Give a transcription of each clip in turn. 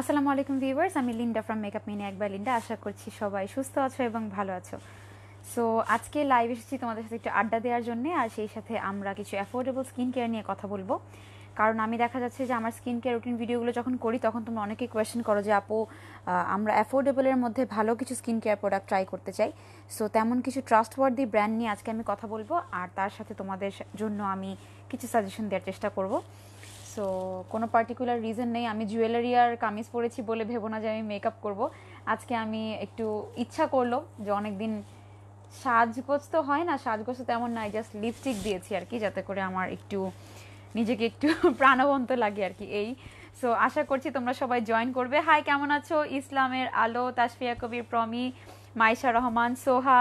আসসালামু আলাইকুম ভিউয়ার্স আমি লিন্ডা ফ্রম মেকআপ মিনি একবার লিন্ডা আশা করছি সবাই সুস্থ আছো এবং ভালো আছো সো আজকে লাইভ এসেছি তোমাদের সাথে একটু আড্ডা দেওয়ার জন্য আর সেই সাথে আমরা কিছু অ্যাফোর্ডেবল স্কিন কেয়ার নিয়ে কথা বলবো কারণ আমি দেখা যাচ্ছে যে আমার স্কিন কেয়ার রুটিন ভিডিওগুলো যখন করি তখন তোমরা অনেকেই কোয়েশ্চেন করো যে আপু আমরা অ্যাফোর্ডেবলের মধ্যে ভালো কিছু স্কিন কেয়ার প্রোডাক্ট ট্রাই করতে চাই সো তেমন কিছু ট্রাস্টওয়ার্দি ব্র্যান্ড নিয়ে আজকে আমি কথা বলবো আর তার সাথে তোমাদের জন্য আমি কিছু সাজেশন দেওয়ার চেষ্টা করবো সো কোনো পার্টিকুলার রিজন নেই আমি জুয়েলারি আর কামিজ পরেছি বলে ভেবো না যে আমি মেকআপ করব আজকে আমি একটু ইচ্ছা করলো যে অনেক দিন সাজগোজ তো হয় না সাজগোজ তো তেমন নাই জাস্ট লিপস্টিক দিয়েছি আর কি যাতে করে আমার একটু নিজেকে একটু প্রাণবন্ত লাগে আর কি এই সো আশা করছি তোমরা সবাই জয়েন করবে হাই কেমন আছো ইসলামের আলো তাসফিয়া কবির প্রমি মাইশা রহমান সোহা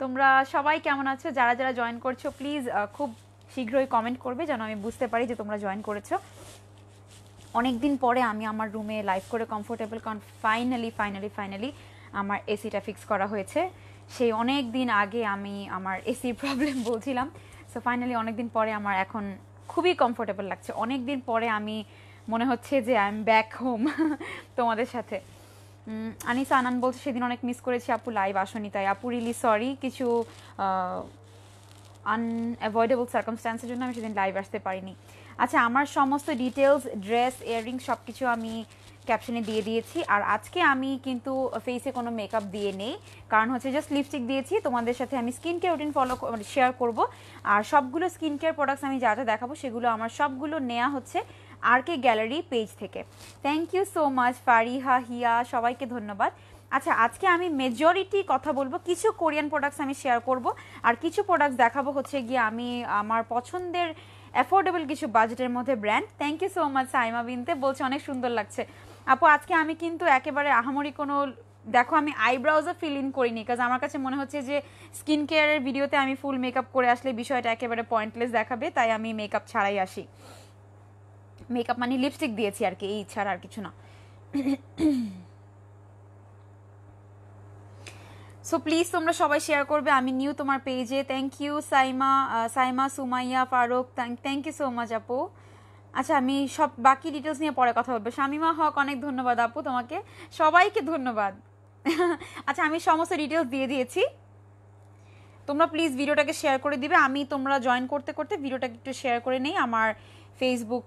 তোমরা সবাই কেমন আছো যারা যারা জয়েন করছো প্লিজ খুব শীঘ্রই কমেন্ট করবে যেন আমি বুঝতে পারি যে তোমরা জয়েন করেছো অনেক দিন পরে আমি আমার রুমে লাইভ করে কমফোর্টেবল কারণ ফাইনালি ফাইনালি ফাইনালি আমার এসিটা ফিক্স করা হয়েছে সেই অনেক দিন আগে আমি আমার এসির প্রবলেম বলছিলাম সো ফাইনালি অনেক দিন পরে আমার এখন খুবই কমফোর্টেবল লাগছে অনেক দিন পরে আমি মনে হচ্ছে যে আই এম ব্যাক হোম তোমাদের সাথে আনিসা আনান বলছে সেদিন অনেক মিস করেছি আপু লাইভ আসনি তাই আপু রিলি সরি কিছু আনঅ্যাভয়েডেবল সার্কামস্ট্যান্সের জন্য আমি সেদিন লাইভ আসতে পারিনি আচ্ছা আমার সমস্ত ডিটেলস ড্রেস ইয়াররিং সব কিছু আমি ক্যাপশনে দিয়ে দিয়েছি আর আজকে আমি কিন্তু ফেসে কোনো মেকআপ দিয়ে নেই কারণ হচ্ছে জাস্ট লিপস্টিক দিয়েছি তোমাদের সাথে আমি skin care routine follow share করব আর সবগুলো স্কিন কেয়ার প্রোডাক্টস আমি যা যা দেখাবো সেগুলো আমার সবগুলো নেওয়া হচ্ছে আর কে গ্যালারি পেজ থেকে thank you so much Fariha Hiya সবাইকে ধন্যবাদ আচ্ছা আজকে আমি মেজরিটি কথা বলবো কিছু কোরিয়ান প্রোডাক্টস আমি শেয়ার করব আর কিছু প্রোডাক্টস দেখাবো হচ্ছে গিয়ে আমি আমার পছন্দের অ্যাফোর্ডেবল কিছু বাজেটের মধ্যে brand thank you so much Saima Binte বলছে অনেক সুন্দর লাগছে আপু আজকে আমি কিন্তু একেবারে আহামরি কোনো দেখো আমি আইব্রাউজও ফিল ইন করিনি কাজ আমার কাছে মনে হচ্ছে যে স্কিন কেয়ারের ভিডিওতে আমি ফুল মেকআপ করে আসলে বিষয়টা একেবারে পয়েন্টলেস দেখাবে তাই আমি মেকআপ ছাড়াই আসি মেকআপ মানে লিপস্টিক দিয়েছি আর কি এই ছাড়া আর কিছু না সো প্লিজ তোমরা সবাই শেয়ার করবে আমি নিউ তোমার পেজে thank you Saima Saima Sumaiya Faruk thank you so much আপু আচ্ছা আমি সব বাকি ডিটেলস নিয়ে পরে কথা বলবো শামিমা হক অনেক ধন্যবাদ আপু তোমাকে সবাইকে ধন্যবাদ আচ্ছা আমি সমস্ত ডিটেলস দিয়ে দিয়েছি তোমরা প্লিজ ভিডিওটাকে শেয়ার করে দিবে আমি তোমরা জয়েন করতে করতে ভিডিওটাকে একটু শেয়ার করে নেই আমার ফেসবুক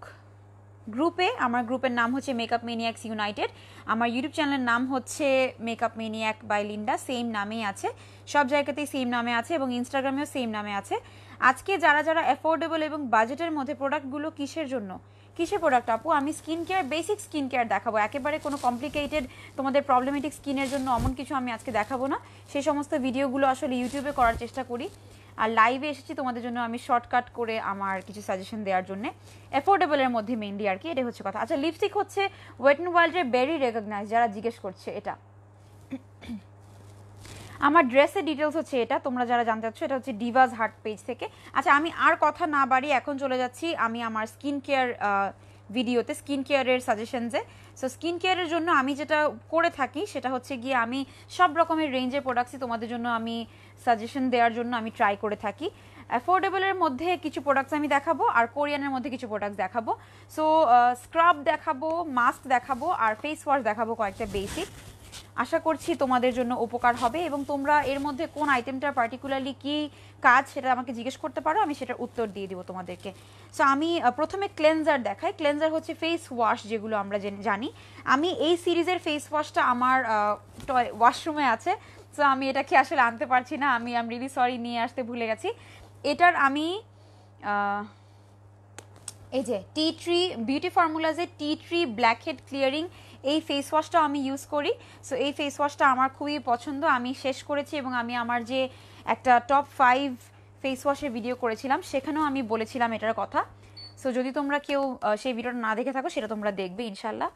গ্রুপে আমার গ্রুপের নাম হচ্ছে মেকআপ মেনিয়াক্স ইউনাইটেড আমার ইউটিউব চ্যানেলের নাম হচ্ছে makeup maniac by Linda same নামেই আছে সব জায়গাতেই সেম নামে আছে এবং ইনস্টাগ্রামেও সেম নামে আছে আজকে যারা যারা অ্যাফোর্ডেবল এবং বাজেটের মধ্যে প্রোডাক্টগুলো কিসের জন্য কিসের প্রোডাক্ট আপু আমি skin care basic skin care দেখাবো একেবারে কোনো কমপ্লিকেটেড তোমাদের প্রবলেমেটিক স্কিনের জন্য অমন কিছু আমি আজকে দেখাবো না সেই সমস্ত ভিডিওগুলো আসলে ইউটিউবে করার চেষ্টা করি আর লাইভে এসেছি তোমাদের জন্য আমি শর্টকাট করে আমার কিছু সাজেশন দেওয়ার জন্য অ্যাফোর্ডেবলের মধ্যে মেনলি আর কি এটা হচ্ছে কথা আচ্ছা লিপস্টিক হচ্ছে ওয়েট অ্যান্ড ওয়াইল্ডের বেরি রেকগনাইজ যারা জিজ্ঞেস করছে এটা আমার ড্রেসের ডিটেলস হচ্ছে এটা তোমরা যারা জানতে চাচ্ছ এটা হচ্ছে ডিভাস হার্ট পেজ থেকে আচ্ছা আমি আর কথা না বাড়ি এখন চলে যাচ্ছি আমি আমার স্কিন কেয়ার ভিডিওতে স্কিন কেয়ারের সাজেশনসে সো স্কিন কেয়ারের জন্য আমি যেটা করে থাকি সেটা হচ্ছে গিয়ে আমি সব রকমের রেঞ্জের প্রোডাক্টসই তোমাদের জন্য আমি সাজেশন দেওয়ার জন্য আমি ট্রাই করে থাকি অ্যাফোর্ডেবলের মধ্যে কিছু প্রোডাক্টস আমি দেখাবো আর কোরিয়ানের মধ্যে কিছু প্রোডাক্টস দেখাবো সো স্ক্রাব দেখাবো মাস্ক দেখাবো আর ফেস ওয়াশ দেখাবো কয়েকটা বেসিক আশা করছি তোমাদের জন্য উপকার হবে এবং তোমরা এর মধ্যে কোন আইটেমটা পার্টিকুলারলি কি কাজ সেটা আমাকে জিজ্ঞেস করতে পারো আমি সেটার উত্তর দিয়ে দিব তোমাদেরকে সো আমি প্রথমে ক্লেনজার দেখাই ক্লেনজার হচ্ছে ফেস ওয়াশ যেগুলো আমরা জানি আমি এই সিরিজের ফেস ওয়াশটা আমার ওয়াশরুমে আছে সো আমি এটা কি আসলে আনতে পারছি না আমি আম রিলি সরি নিয়ে আসতে ভুলে গেছি এটার আমি এই যে টি ট্রি বিউটি ফর্মুলাজের tea tree black head clearing এই ফেস ওয়াশটা আমি ইউজ করি সো এই ফেস ওয়াশটা আমার খুবই পছন্দ আমি শেষ করেছি এবং আমি আমার যে একটা টপ ফাইভ ফেস ওয়াশের ভিডিও করেছিলাম সেখানেও আমি বলেছিলাম এটার কথা সো যদি তোমরা কেউ সেই ভিডিওটা না দেখে থাকো সেটা তোমরা দেখবে ইনশাল্লাহ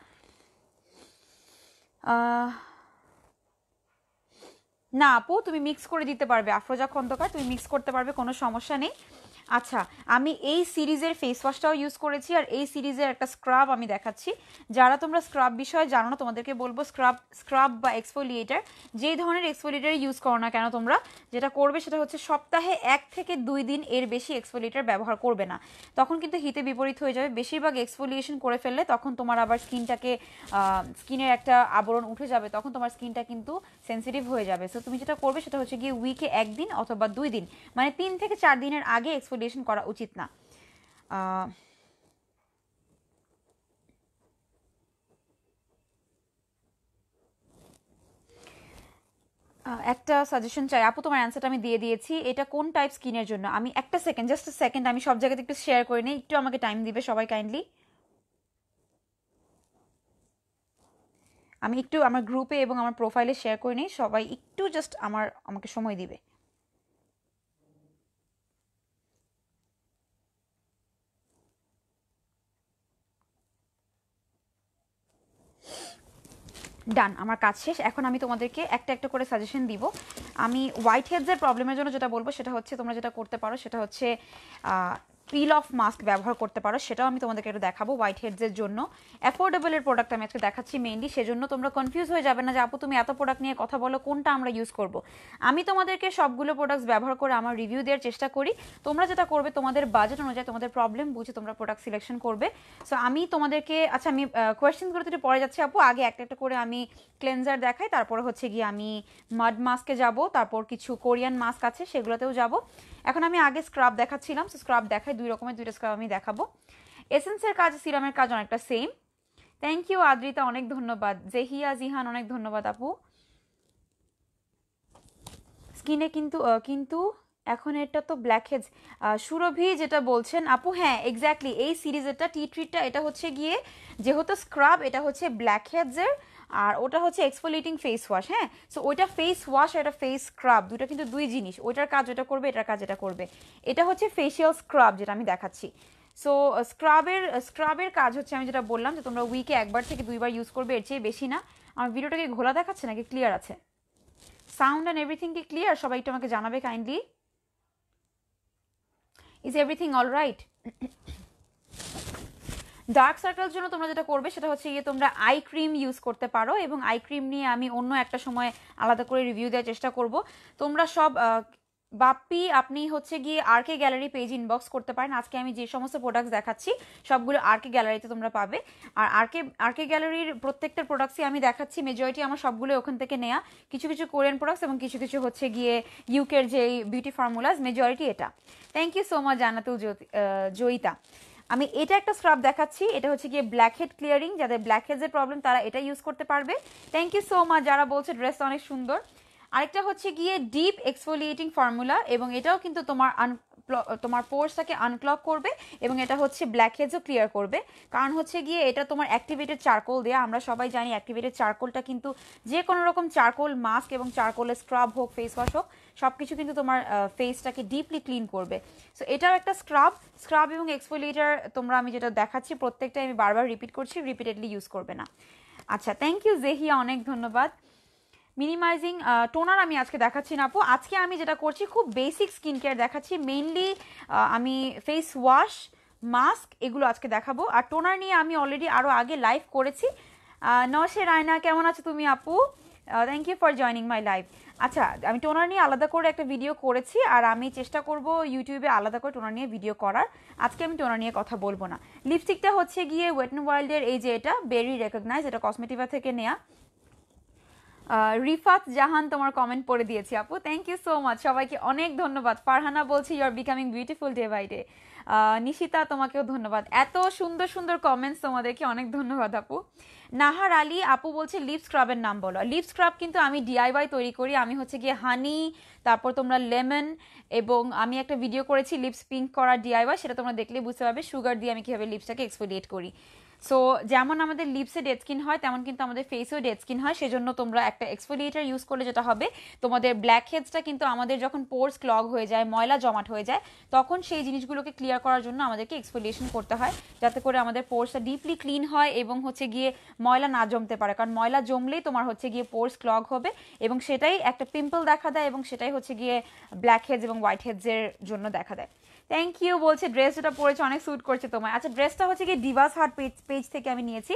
না আপু তুমি মিক্স করে দিতে পারবে আফরোজা খন্দকার তুমি মিক্স করতে পারবে কোনো সমস্যা নেই আচ্ছা আমি এই সিরিজের ফেস ওয়াশটাও ইউজ করেছি আর এই সিরিজের একটা স্ক্রাব আমি দেখাচ্ছি যারা তোমরা স্ক্রাব বিষয়ে জানো না তোমাদেরকে বলবো স্ক্রাব স্ক্রাব বা এক্সফোলিয়েটার যেই ধরনের এক্সফোলিয়েটার ইউজ করো না কেন তোমরা যেটা করবে সেটা হচ্ছে সপ্তাহে এক থেকে দুই দিন এর বেশি এক্সফোলিয়েটার ব্যবহার করবে না তখন কিন্তু হিতে বিপরীত হয়ে যাবে বেশিরভাগ এক্সফোলিয়েশন করে ফেললে তখন তোমার আবার স্কিনটাকে স্কিনের একটা আবরণ উঠে যাবে তখন তোমার স্কিনটা কিন্তু সেন্সিটিভ হয়ে যাবে সো তুমি যেটা করবে সেটা হচ্ছে গিয়ে উইকে একদিন অথবা দুই দিন মানে তিন থেকে চার দিনের আগে এক্সফোলিয়েশন রিলেশন করা উচিত না একটা সাজেশন চাই আপু তোমার অ্যান্সারটা আমি দিয়ে দিয়েছি এটা কোন টাইপ স্কিনের জন্য আমি একটা সেকেন্ড জাস্ট সেকেন্ড আমি সব জায়গাতে একটু শেয়ার করে নিই একটু আমাকে টাইম দিবে সবাই কাইন্ডলি আমি একটু আমার গ্রুপে এবং আমার প্রোফাইলে শেয়ার করে নিই সবাই একটু জাস্ট আমার আমাকে সময় দিবে ডান আমার কাজ শেষ এখন আমি তোমাদেরকে একটা একটা করে সাজেশন দিব আমি হোয়াইট হেডসের প্রবলেমের জন্য যেটা বলবো সেটা হচ্ছে তোমরা যেটা করতে পারো সেটা হচ্ছে পিল অফ মাস্ক ব্যবহার করতে পারো সেটাও আমি তোমাদেরকে একটু দেখাবো হোয়াইট হেডসের জন্য অ্যাফোর্ডেবলের প্রোডাক্ট আমি আজকে দেখাচ্ছি মেইনলি সেজন্য তোমরা কনফিউজ হয়ে যাবে না যে আপু তুমি এত প্রোডাক্ট নিয়ে কথা বলো কোনটা আমরা ইউজ করব আমি তোমাদেরকে সবগুলো প্রোডাক্টস ব্যবহার করে আমার রিভিউ দেওয়ার চেষ্টা করি তোমরা যেটা করবে তোমাদের বাজেট অনুযায়ী তোমাদের প্রবলেম বুঝে তোমরা প্রোডাক্ট সিলেকশন করবে সো আমি তোমাদেরকে আচ্ছা আমি কোয়েশ্চেনগুলোতে একটু পরে যাচ্ছি আপু আগে একটা একটা করে আমি ক্লেনজার দেখাই তারপরে হচ্ছে গিয়ে আমি মাড মাস্কে যাব তারপর কিছু কোরিয়ান মাস্ক আছে সেগুলোতেও যাব এখন আমি আগে স্ক্রাব দেখাচ্ছিলাম সো স্ক্রাব দেখাই দুই রকমের দুইটা স্ক্রাব আমি দেখাবো এসেন্সের কাজ সিরামের কাজ অনেকটা সেম থ্যাংক ইউ আদ্রিতা অনেক ধন্যবাদ জেহিয়া জিহান অনেক ধন্যবাদ আপু স্কিনে কিন্তু কিন্তু এখন এটা তো ব্ল্যাকহেজ সুরভি যেটা বলছেন আপু হ্যাঁ এক্স্যাক্টলি এই সিরিজেরটা টি ট্রিটটা এটা হচ্ছে গিয়ে যেহেতু স্ক্রাব এটা হচ্ছে হেজের আর ওটা হচ্ছে এক্সফোলিয়েটিং ফেস ওয়াশ হ্যাঁ সো ওইটা ফেস ওয়াশ আর এটা ফেস স্ক্রাব দুটো কিন্তু দুই জিনিস ওইটার কাজ ওটা করবে এটার কাজ এটা করবে এটা হচ্ছে ফেশিয়াল স্ক্রাব যেটা আমি দেখাচ্ছি সো স্ক্রাবের স্ক্রাবের কাজ হচ্ছে আমি যেটা বললাম যে তোমরা উইকে একবার থেকে দুইবার ইউজ করবে এর চেয়ে বেশি না আমার ভিডিওটাকে ঘোলা দেখাচ্ছে নাকি ক্লিয়ার আছে সাউন্ড অ্যান্ড এভরিথিং কি ক্লিয়ার সবাই একটু আমাকে জানাবে kindly is everything all right dark সার্কেলের জন্য তোমরা যেটা করবে সেটা হচ্ছে গিয়ে তোমরা আই ক্রিম ইউজ করতে পারো এবং আই ক্রিম নিয়ে আমি অন্য একটা সময় আলাদা করে রিভিউ দেওয়ার চেষ্টা করব তোমরা সব বাপ্পি আপনি হচ্ছে গিয়ে আরকে গ্যালারি পেজ ইনবক্স করতে পারেন আজকে আমি যে সমস্ত প্রোডাক্টস দেখাচ্ছি সবগুলো আরকে গ্যালারিতে তোমরা পাবে আর আরকে আরকে গ্যালারির প্রত্যেকটা প্রোডাক্টসই আমি দেখাচ্ছি মেজরিটি আমার সবগুলো ওখান থেকে নেয়া কিছু কিছু কোরিয়ান প্রোডাক্টস এবং কিছু কিছু হচ্ছে গিয়ে ইউকের যে বিউটি ফর্মুলাস মেজরিটি এটা thank you so much Jannatul Joyita আমি এটা একটা স্ক্রাব দেখাচ্ছি এটা হচ্ছে গিয়ে ব্ল্যাক হেড ক্লিয়ারিং যাদের ব্ল্যাক হেডসের প্রবলেম তারা এটা ইউজ করতে পারবে থ্যাংক ইউ সো মাচ যারা বলছে ড্রেসটা অনেক সুন্দর আরেকটা হচ্ছে গিয়ে ডিপ এক্সফোলিয়েটিং ফর্মুলা এবং এটাও কিন্তু তোমার আন তোমার পোর্সটাকে আনক্লক করবে এবং এটা হচ্ছে ব্ল্যাক হেজও ক্লিয়ার করবে কারণ হচ্ছে গিয়ে এটা তোমার অ্যাক্টিভেটেড চারকোল দেওয়া আমরা সবাই জানি অ্যাক্টিভেটেড চারকোলটা কিন্তু যে কোনো রকম চারকোল মাস্ক এবং চারকোলের স্ক্রাব হোক ফেস ওয়াশ হোক সব কিছু কিন্তু তোমার ফেসটাকে ডিপলি ক্লিন করবে সো এটাও একটা স্ক্রাব স্ক্রাব এবং এক্সফোলিয়েটার তোমরা আমি যেটা দেখাচ্ছি প্রত্যেকটাই আমি বারবার রিপিট করছি রিপিটেডলি ইউজ করবে না আচ্ছা থ্যাংক ইউ জেহিয়া অনেক ধন্যবাদ মিনিমাইজিং টোনার আমি আজকে দেখাচ্ছি না আপু আজকে আমি যেটা করছি খুব বেসিক স্কিন কেয়ার দেখাচ্ছি মেইনলি আমি ফেস ওয়াশ মাস্ক এগুলো আজকে দেখাবো আর টোনার নিয়ে আমি অলরেডি আরও আগে লাইভ করেছি নশে রায়না কেমন আছো তুমি আপু thank you for joining my life আচ্ছা আমি টোনার নিয়ে আলাদা করে একটা ভিডিও করেছি আর আমি চেষ্টা করব ইউটিউবে আলাদা করে টোনার নিয়ে ভিডিও করার আজকে আমি টোনার নিয়ে কথা বলবো না লিপস্টিকটা হচ্ছে গিয়ে ওয়েট ওয়ার্ল্ডের এই যে এটা বেরি রেকগনাইজ এটা কসমেটিভা থেকে নেয়া uh, রিফাত জাহান তোমার কমেন্ট পড়ে দিয়েছি আপু থ্যাংক ইউ সো মাচ সবাইকে অনেক ধন্যবাদ ফারহানা বলছি you are becoming beautiful day by day Nishita তোমাকেও ধন্যবাদ এত সুন্দর সুন্দর কমেন্টস তোমাদেরকে অনেক ধন্যবাদ আপু নাহার আলী আপু বলছে লিপ স্ক্রাবের নাম বলো লিপ স্ক্রাব কিন্তু আমি ডিআইওয়াই তৈরি করি আমি হচ্ছে গিয়ে হানি তারপর তোমরা লেমন এবং আমি একটা ভিডিও করেছি লিপস পিঙ্ক করার ডিআইওয়াই সেটা তোমরা দেখলে বুঝতে পারবে সুগার দিয়ে আমি কীভাবে লিপসটাকে এক্সফোলিয়েট করি সো যেমন আমাদের লিপসে ডেড স্কিন হয় তেমন কিন্তু আমাদের ফেসেও ডেড স্কিন হয় সেজন্য তোমরা একটা এক্সফোলিয়েটার ইউজ করলে যেটা হবে তোমাদের ব্ল্যাক হেডসটা কিন্তু আমাদের যখন পোর্স ক্লগ হয়ে যায় ময়লা জমাট হয়ে যায় তখন সেই জিনিসগুলোকে ক্লিয়ার করার জন্য আমাদেরকে এক্সফোলিয়েশন করতে হয় যাতে করে আমাদের পোর্সটা ডিপলি ক্লিন হয় এবং হচ্ছে গিয়ে ময়লা না জমতে পারে কারণ ময়লা জমলেই তোমার হচ্ছে গিয়ে পোর্স ক্লগ হবে এবং সেটাই একটা পিম্পল দেখা দেয় এবং সেটাই হচ্ছে গিয়ে ব্ল্যাক হেডস এবং হোয়াইট হেডসের জন্য দেখা দেয় থ্যাংক ইউ বলছে ড্রেস যেটা পরেছে অনেক স্যুট করছে তোমায় আচ্ছা ড্রেসটা হচ্ছে কি ডিভাস হার্ট পেজ পেজ থেকে আমি নিয়েছি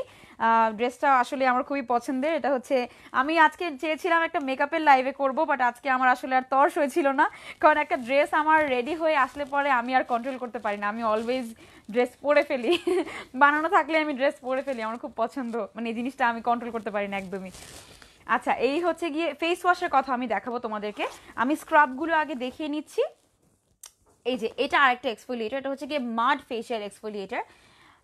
ড্রেসটা আসলে আমার খুবই পছন্দের এটা হচ্ছে আমি আজকে চেয়েছিলাম একটা মেকআপের লাইভে করব বাট আজকে আমার আসলে আর তর্স হয়েছিল না কারণ একটা ড্রেস আমার রেডি হয়ে আসলে পরে আমি আর কন্ট্রোল করতে পারি না আমি অলওয়েজ ড্রেস পরে ফেলি বানানো থাকলে আমি ড্রেস পরে ফেলি আমার খুব পছন্দ মানে এই জিনিসটা আমি কন্ট্রোল করতে পারি না একদমই আচ্ছা এই হচ্ছে গিয়ে ফেস ওয়াশের কথা আমি দেখাবো তোমাদেরকে আমি স্ক্রাবগুলো আগে দেখিয়ে নিচ্ছি এই যে এটা আরেকটা এক্সফোলিয়েটার এটা হচ্ছে গিয়ে মাড ফেশিয়াল এক্সফোলিয়েটার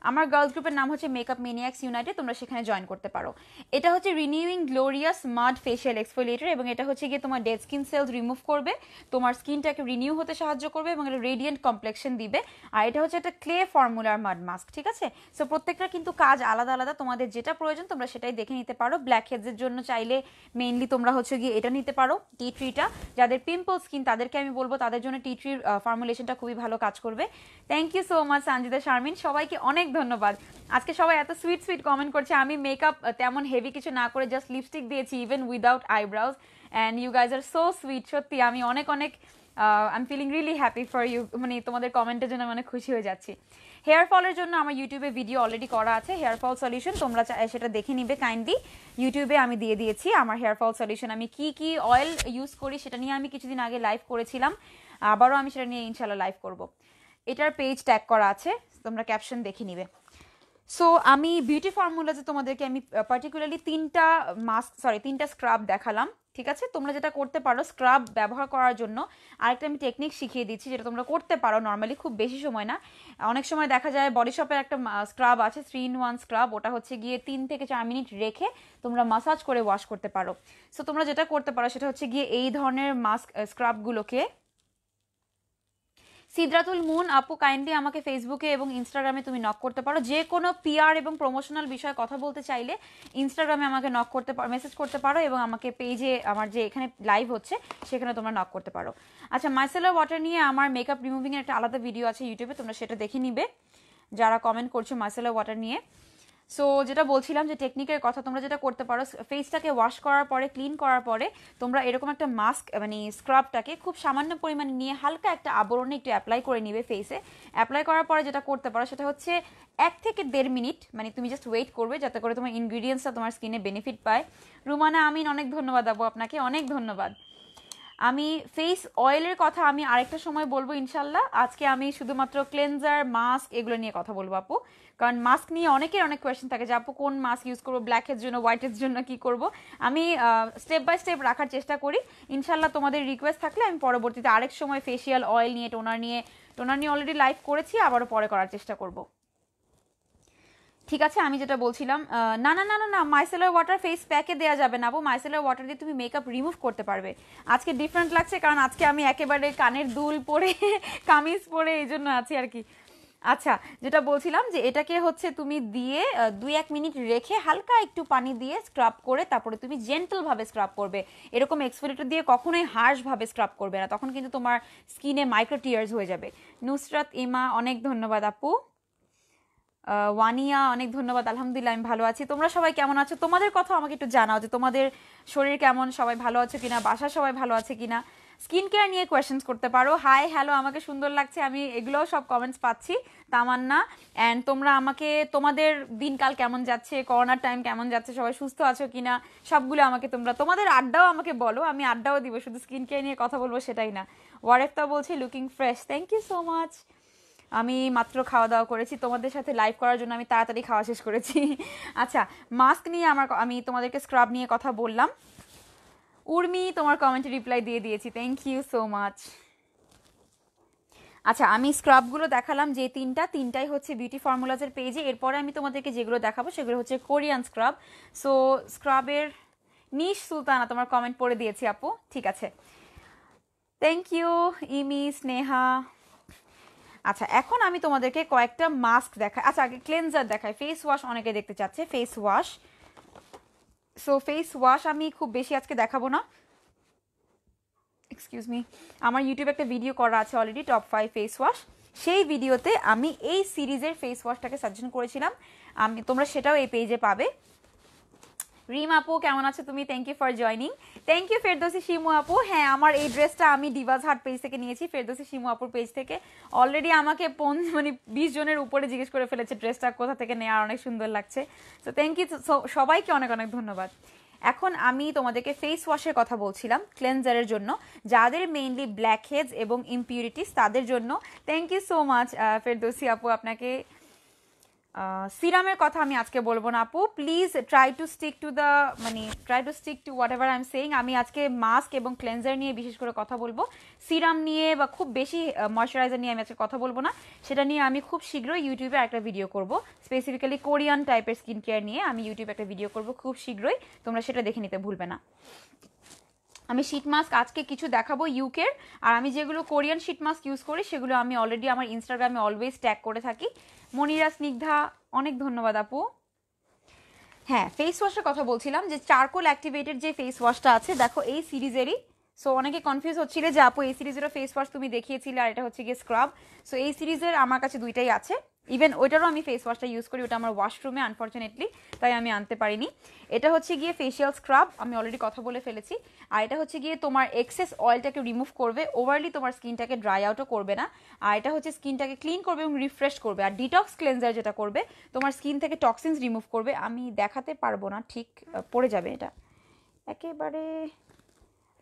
আমার গার্লস গ্রুপের নাম হচ্ছে মেকআপ মিনিয়াক্স ইউনাইটেড তোমরা সেখানে জয়েন করতে পারো এটা হচ্ছে renewing glorious mud facial exfoliator এবং এটা হচ্ছে গিয়ে তোমার ডেড স্কিন সেলস রিমুভ করবে তোমার স্কিনটাকে রিনিউ হতে সাহায্য করবে এবং এটা রেডিয়েন্ট কমপ্লেকশন দিবে আর এটা হচ্ছে একটা ক্লে ফর্মুলার মাড মাস্ক ঠিক আছে সো প্রত্যেকটা কিন্তু কাজ আলাদা আলাদা তোমাদের যেটা প্রয়োজন তোমরা সেটাই দেখে নিতে পারো ব্ল্যাক হেডসের জন্য চাইলে মেইনলি তোমরা হচ্ছে গিয়ে এটা নিতে পারো টি ট্রিটা যাদের পিম্পল স্কিন তাদেরকে আমি বলবো তাদের জন্য টি ট্রির ফর্মুলেশনটা খুবই ভালো কাজ করবে thank you so much Sanjita Sharmin সবাইকে অনেক ধন্যবাদ আজকে সবাই এত সুইট সুইট কমেন্ট করছে আমি মেকআপ তেমন হেভি কিছু না করে জাস্ট লিপস্টিক দিয়েছি even without eyebrows and you guys are so sweet সত্যি আমি অনেক অনেক I am feeling really happy for you মানে তোমাদের কমেন্টের জন্য অনেক খুশি হয়ে যাচ্ছি হেয়ার ফলের জন্য আমার ইউটিউবে ভিডিও অলরেডি করা আছে হেয়ার ফল সলিউশন তোমরা সেটা দেখে নিবে কাইন্ডলি ইউটিউবে আমি দিয়ে দিয়েছি আমার হেয়ার ফল সলিউশন আমি কি কি অয়েল ইউজ করি সেটা নিয়ে আমি কিছুদিন আগে লাইভ করেছিলাম আবারও আমি সেটা নিয়ে ইনশাল্লাহ লাইভ করব এটার পেজ ট্যাগ করা আছে তোমরা ক্যাপশন দেখে নিবে সো আমি বিউটি ফর্মুলাতে তোমাদেরকে আমি পার্টিকুলারলি তিনটা মাস্ক সরি তিনটা স্ক্রাব দেখালাম ঠিক আছে তোমরা যেটা করতে পারো স্ক্রাব ব্যবহার করার জন্য আরেকটা আমি টেকনিক শিখিয়ে দিচ্ছি যেটা তোমরা করতে পারো নর্মালি খুব বেশি সময় না অনেক সময় দেখা যায় বডি শপের একটা স্ক্রাব আছে থ্রি ইন ওয়ান স্ক্রাব ওটা হচ্ছে গিয়ে তিন থেকে চার মিনিট রেখে তোমরা মাসাজ করে ওয়াশ করতে পারো সো তোমরা যেটা করতে পারো সেটা হচ্ছে গিয়ে এই ধরনের মাস্ক স্ক্রাবগুলোকে সিদ্রাতুল মুন আপু কাইন্ডলি আমাকে ফেসবুকে এবং ইনস্টাগ্রামে তুমি নক করতে পারো যে কোনো পিআর এবং প্রমোশনাল বিষয়ে কথা বলতে চাইলে ইনস্টাগ্রামে আমাকে নক করতে পারো মেসেজ করতে পারো এবং আমাকে পেজে আমার যে এখানে লাইভ হচ্ছে সেখানে তোমরা নক করতে পারো আচ্ছা মাইসেলার ওয়াটার নিয়ে আমার মেকআপ রিমুভিংয়ের একটা আলাদা ভিডিও আছে ইউটিউবে তোমরা সেটা দেখে নিবে যারা কমেন্ট করছো মাইসেলার ওয়াটার নিয়ে সো যেটা বলছিলাম যে টেকনিকের কথা তোমরা যেটা করতে পারো ফেসটাকে ওয়াশ করার পরে ক্লিন করার পরে তোমরা এরকম একটা মাস্ক মানে স্ক্রাবটাকে খুব সামান্য পরিমাণে নিয়ে হালকা একটা আবরণে একটু অ্যাপ্লাই করে নিবে ফেসে অ্যাপ্লাই করার পরে যেটা করতে পারো সেটা হচ্ছে এক থেকে দেড় মিনিট মানে তুমি জাস্ট ওয়েট করবে যাতে করে তোমার ইনগ্রিডিয়েন্টসটা তোমার স্কিনে বেনিফিট পায় রুমানা আমিন অনেক ধন্যবাদ দেবো আপনাকে অনেক ধন্যবাদ আমি ফেস অয়েলের কথা আমি আরেকটা সময় বলবো ইনশাল্লাহ আজকে আমি শুধুমাত্র ক্লেনজার মাস্ক এগুলো নিয়ে কথা বলবো আপু কারণ মাস্ক নিয়ে অনেকের অনেক কোয়েশ্চেন থাকে যে আপু কোন মাস্ক ইউজ করবো ব্ল্যাকের জন্য হোয়াইটের জন্য কি করব আমি স্টেপ বাই স্টেপ রাখার চেষ্টা করি ইনশাল্লাহ তোমাদের রিকোয়েস্ট থাকলে আমি পরবর্তীতে আরেক সময় ফেসিয়াল অয়েল নিয়ে টোনার নিয়ে টোনার নিয়ে অলরেডি লাইভ করেছি আবারও পরে করার চেষ্টা করবো ঠিক আছে আমি যেটা বলছিলাম না না না না না মাইসেলার ওয়াটার ফেস প্যাকে দেওয়া যাবে না বো মাইসেলার ওয়াটার দিয়ে তুমি মেকআপ রিমুভ করতে পারবে আজকে ডিফারেন্ট লাগছে কারণ আজকে আমি একেবারে কানের দুল পরে কামিজ পরে এই জন্য আছি আর কি আচ্ছা যেটা বলছিলাম যে এটাকে হচ্ছে তুমি দিয়ে দুই এক মিনিট রেখে হালকা একটু পানি দিয়ে স্ক্রাব করে তারপরে তুমি জেন্টলভাবে স্ক্রাব করবে এরকম এক্সফোলেটর দিয়ে কখনোই হার্শভাবে স্ক্রাব করবে না তখন কিন্তু তোমার স্কিনে মাইক্রো টিয়ার্স হয়ে যাবে নুসরাত ইমা অনেক ধন্যবাদ আপু ওয়ানিয়া অনেক ধন্যবাদ আলহামদুলিল্লাহ আমি ভালো আছি তোমরা সবাই কেমন আছো তোমাদের কথা আমাকে একটু জানাও যে তোমাদের শরীর কেমন সবাই ভালো আছো কিনা বাসা সবাই ভালো আছে কিনা স্কিন কেয়ার নিয়ে কোয়েশ্চেন্স করতে পারো হাই হ্যালো আমাকে সুন্দর লাগছে আমি এগুলোও সব কমেন্টস পাচ্ছি তামান্না অ্যান্ড তোমরা আমাকে তোমাদের দিনকাল কেমন যাচ্ছে করোনার টাইম কেমন যাচ্ছে সবাই সুস্থ আছো কিনা সবগুলো আমাকে তোমরা তোমাদের আড্ডাও আমাকে বলো আমি আড্ডাও দিব শুধু স্কিন কেয়ার নিয়ে কথা বলবো সেটাই না ওয়ারেফতা বলছি looking fresh thank you so much আমি মাত্র খাওয়া দাওয়া করেছি তোমাদের সাথে লাইভ করার জন্য আমি তাড়াতাড়ি খাওয়া শেষ করেছি আচ্ছা মাস্ক নিয়ে আমার আমি তোমাদেরকে স্ক্রাব নিয়ে কথা বললাম উর্মি তোমার কমেন্টে রিপ্লাই দিয়ে দিয়েছি থ্যাংক ইউ সো মাচ আচ্ছা আমি স্ক্রাবগুলো দেখালাম যে তিনটা তিনটাই হচ্ছে বিউটি ফর্মুলাজের পেজে এরপরে আমি তোমাদেরকে যেগুলো দেখাবো সেগুলো হচ্ছে কোরিয়ান স্ক্রাব সো স্ক্রাবের নিশ সুলতানা তোমার কমেন্ট পড়ে দিয়েছি আপু ঠিক আছে থ্যাংক ইউ ইমি স্নেহা আচ্ছা এখন আমি তোমাদেরকে কয়েকটা মাস্ক দেখাই আচ্ছা আগে ক্লেনজার দেখাই ফেস ওয়াশ অনেকে দেখতে চাচ্ছে face wash so face wash আমি খুব বেশি আজকে দেখাবো না এক্সকিউজ মি আমার ইউটিউবে একটা ভিডিও করা আছে already top five face wash সেই ভিডিওতে আমি এই সিরিজের ফেস ওয়াশটাকে সাজেশন করেছিলাম আমি তোমরা সেটাও এই পেজে পাবে রিম আপু কেমন আছো তুমি thank you for joining thank you Ferdousi Shimu আপু হ্যাঁ আমার এই ড্রেসটা আমি ডিভাস হাট পেজ থেকে নিয়েছি ফেরদোসি শিমু আপুর পেজ থেকে অলরেডি আমাকে পন মানে বিশ জনের উপরে জিজ্ঞেস করে ফেলেছে ড্রেসটা কোথা থেকে নেওয়া অনেক সুন্দর লাগছে তো থ্যাংক ইউ সবাইকে অনেক অনেক ধন্যবাদ এখন আমি তোমাদেরকে ফেস ওয়াশের কথা বলছিলাম ক্লেনজারের জন্য যাদের মেইনলি ব্ল্যাক হেডস এবং ইম্পিউরিটিস তাদের জন্য thank you so much Ferdousi আপু আপনাকে সিরামের কথা আমি আজকে বলবো না আপু please try to stick to the মানে try to stick to whatever I am saying আমি আজকে মাস্ক এবং ক্লেন্সার নিয়ে বিশেষ করে কথা বলবো সিরাম নিয়ে বা খুব বেশি ময়শ্চারাইজার নিয়ে আমি আজকে কথা বলবো না সেটা নিয়ে আমি খুব শীঘ্রই ইউটিউবে একটা ভিডিও করব স্পেসিফিক্যালি কোরিয়ান টাইপের স্কিন কেয়ার নিয়ে আমি ইউটিউবে একটা ভিডিও করব খুব শীঘ্রই তোমরা সেটা দেখে নিতে ভুলবে না আমি শীট মাস্ক আজকে কিছু দেখাবো ইউকের আর আমি যেগুলো কোরিয়ান শীট মাস্ক ইউজ করি সেগুলো আমি অলরেডি আমার ইনস্টাগ্রামে অলওয়েজ ট্যাগ করে থাকি মনিরা স্নিগ্ধা অনেক ধন্যবাদ আপু হ্যাঁ ফেস ওয়াশের কথা বলছিলাম যে চারকোল অ্যাক্টিভেটেড যে ফেস ওয়াশটা আছে দেখো এই সিরিজেরই সো অনেকে কনফিউজ হচ্ছিল যে আপু এই সিরিজেরও ফেস ওয়াশ তুমি দেখিয়েছিলে আর এটা হচ্ছে গিয়ে স্ক্রাব সো এই সিরিজের আমার কাছে দুইটাই আছে ইভেন ওইটারও আমি ফেস ওয়াশটা ইউজ করি ওটা আমার ওয়াশরুমে আনফর্চুনেটলি তাই আমি আনতে পারিনি এটা হচ্ছে গিয়ে ফেসিয়াল স্ক্রাব আমি অলরেডি কথা বলে ফেলেছি আর এটা হচ্ছে গিয়ে তোমার এক্সেস অয়েলটাকে রিমুভ করবে ওভারলি তোমার স্কিনটাকে ড্রাই আউটও করবে না আর এটা হচ্ছে স্কিনটাকে ক্লিন করবে এবং রিফ্রেশ করবে আর ডিটক্স ক্লেন্সার যেটা করবে তোমার স্কিন থেকে টক্সিনস রিমুভ করবে আমি দেখাতে পারবো না ঠিক পড়ে যাবে এটা একেবারে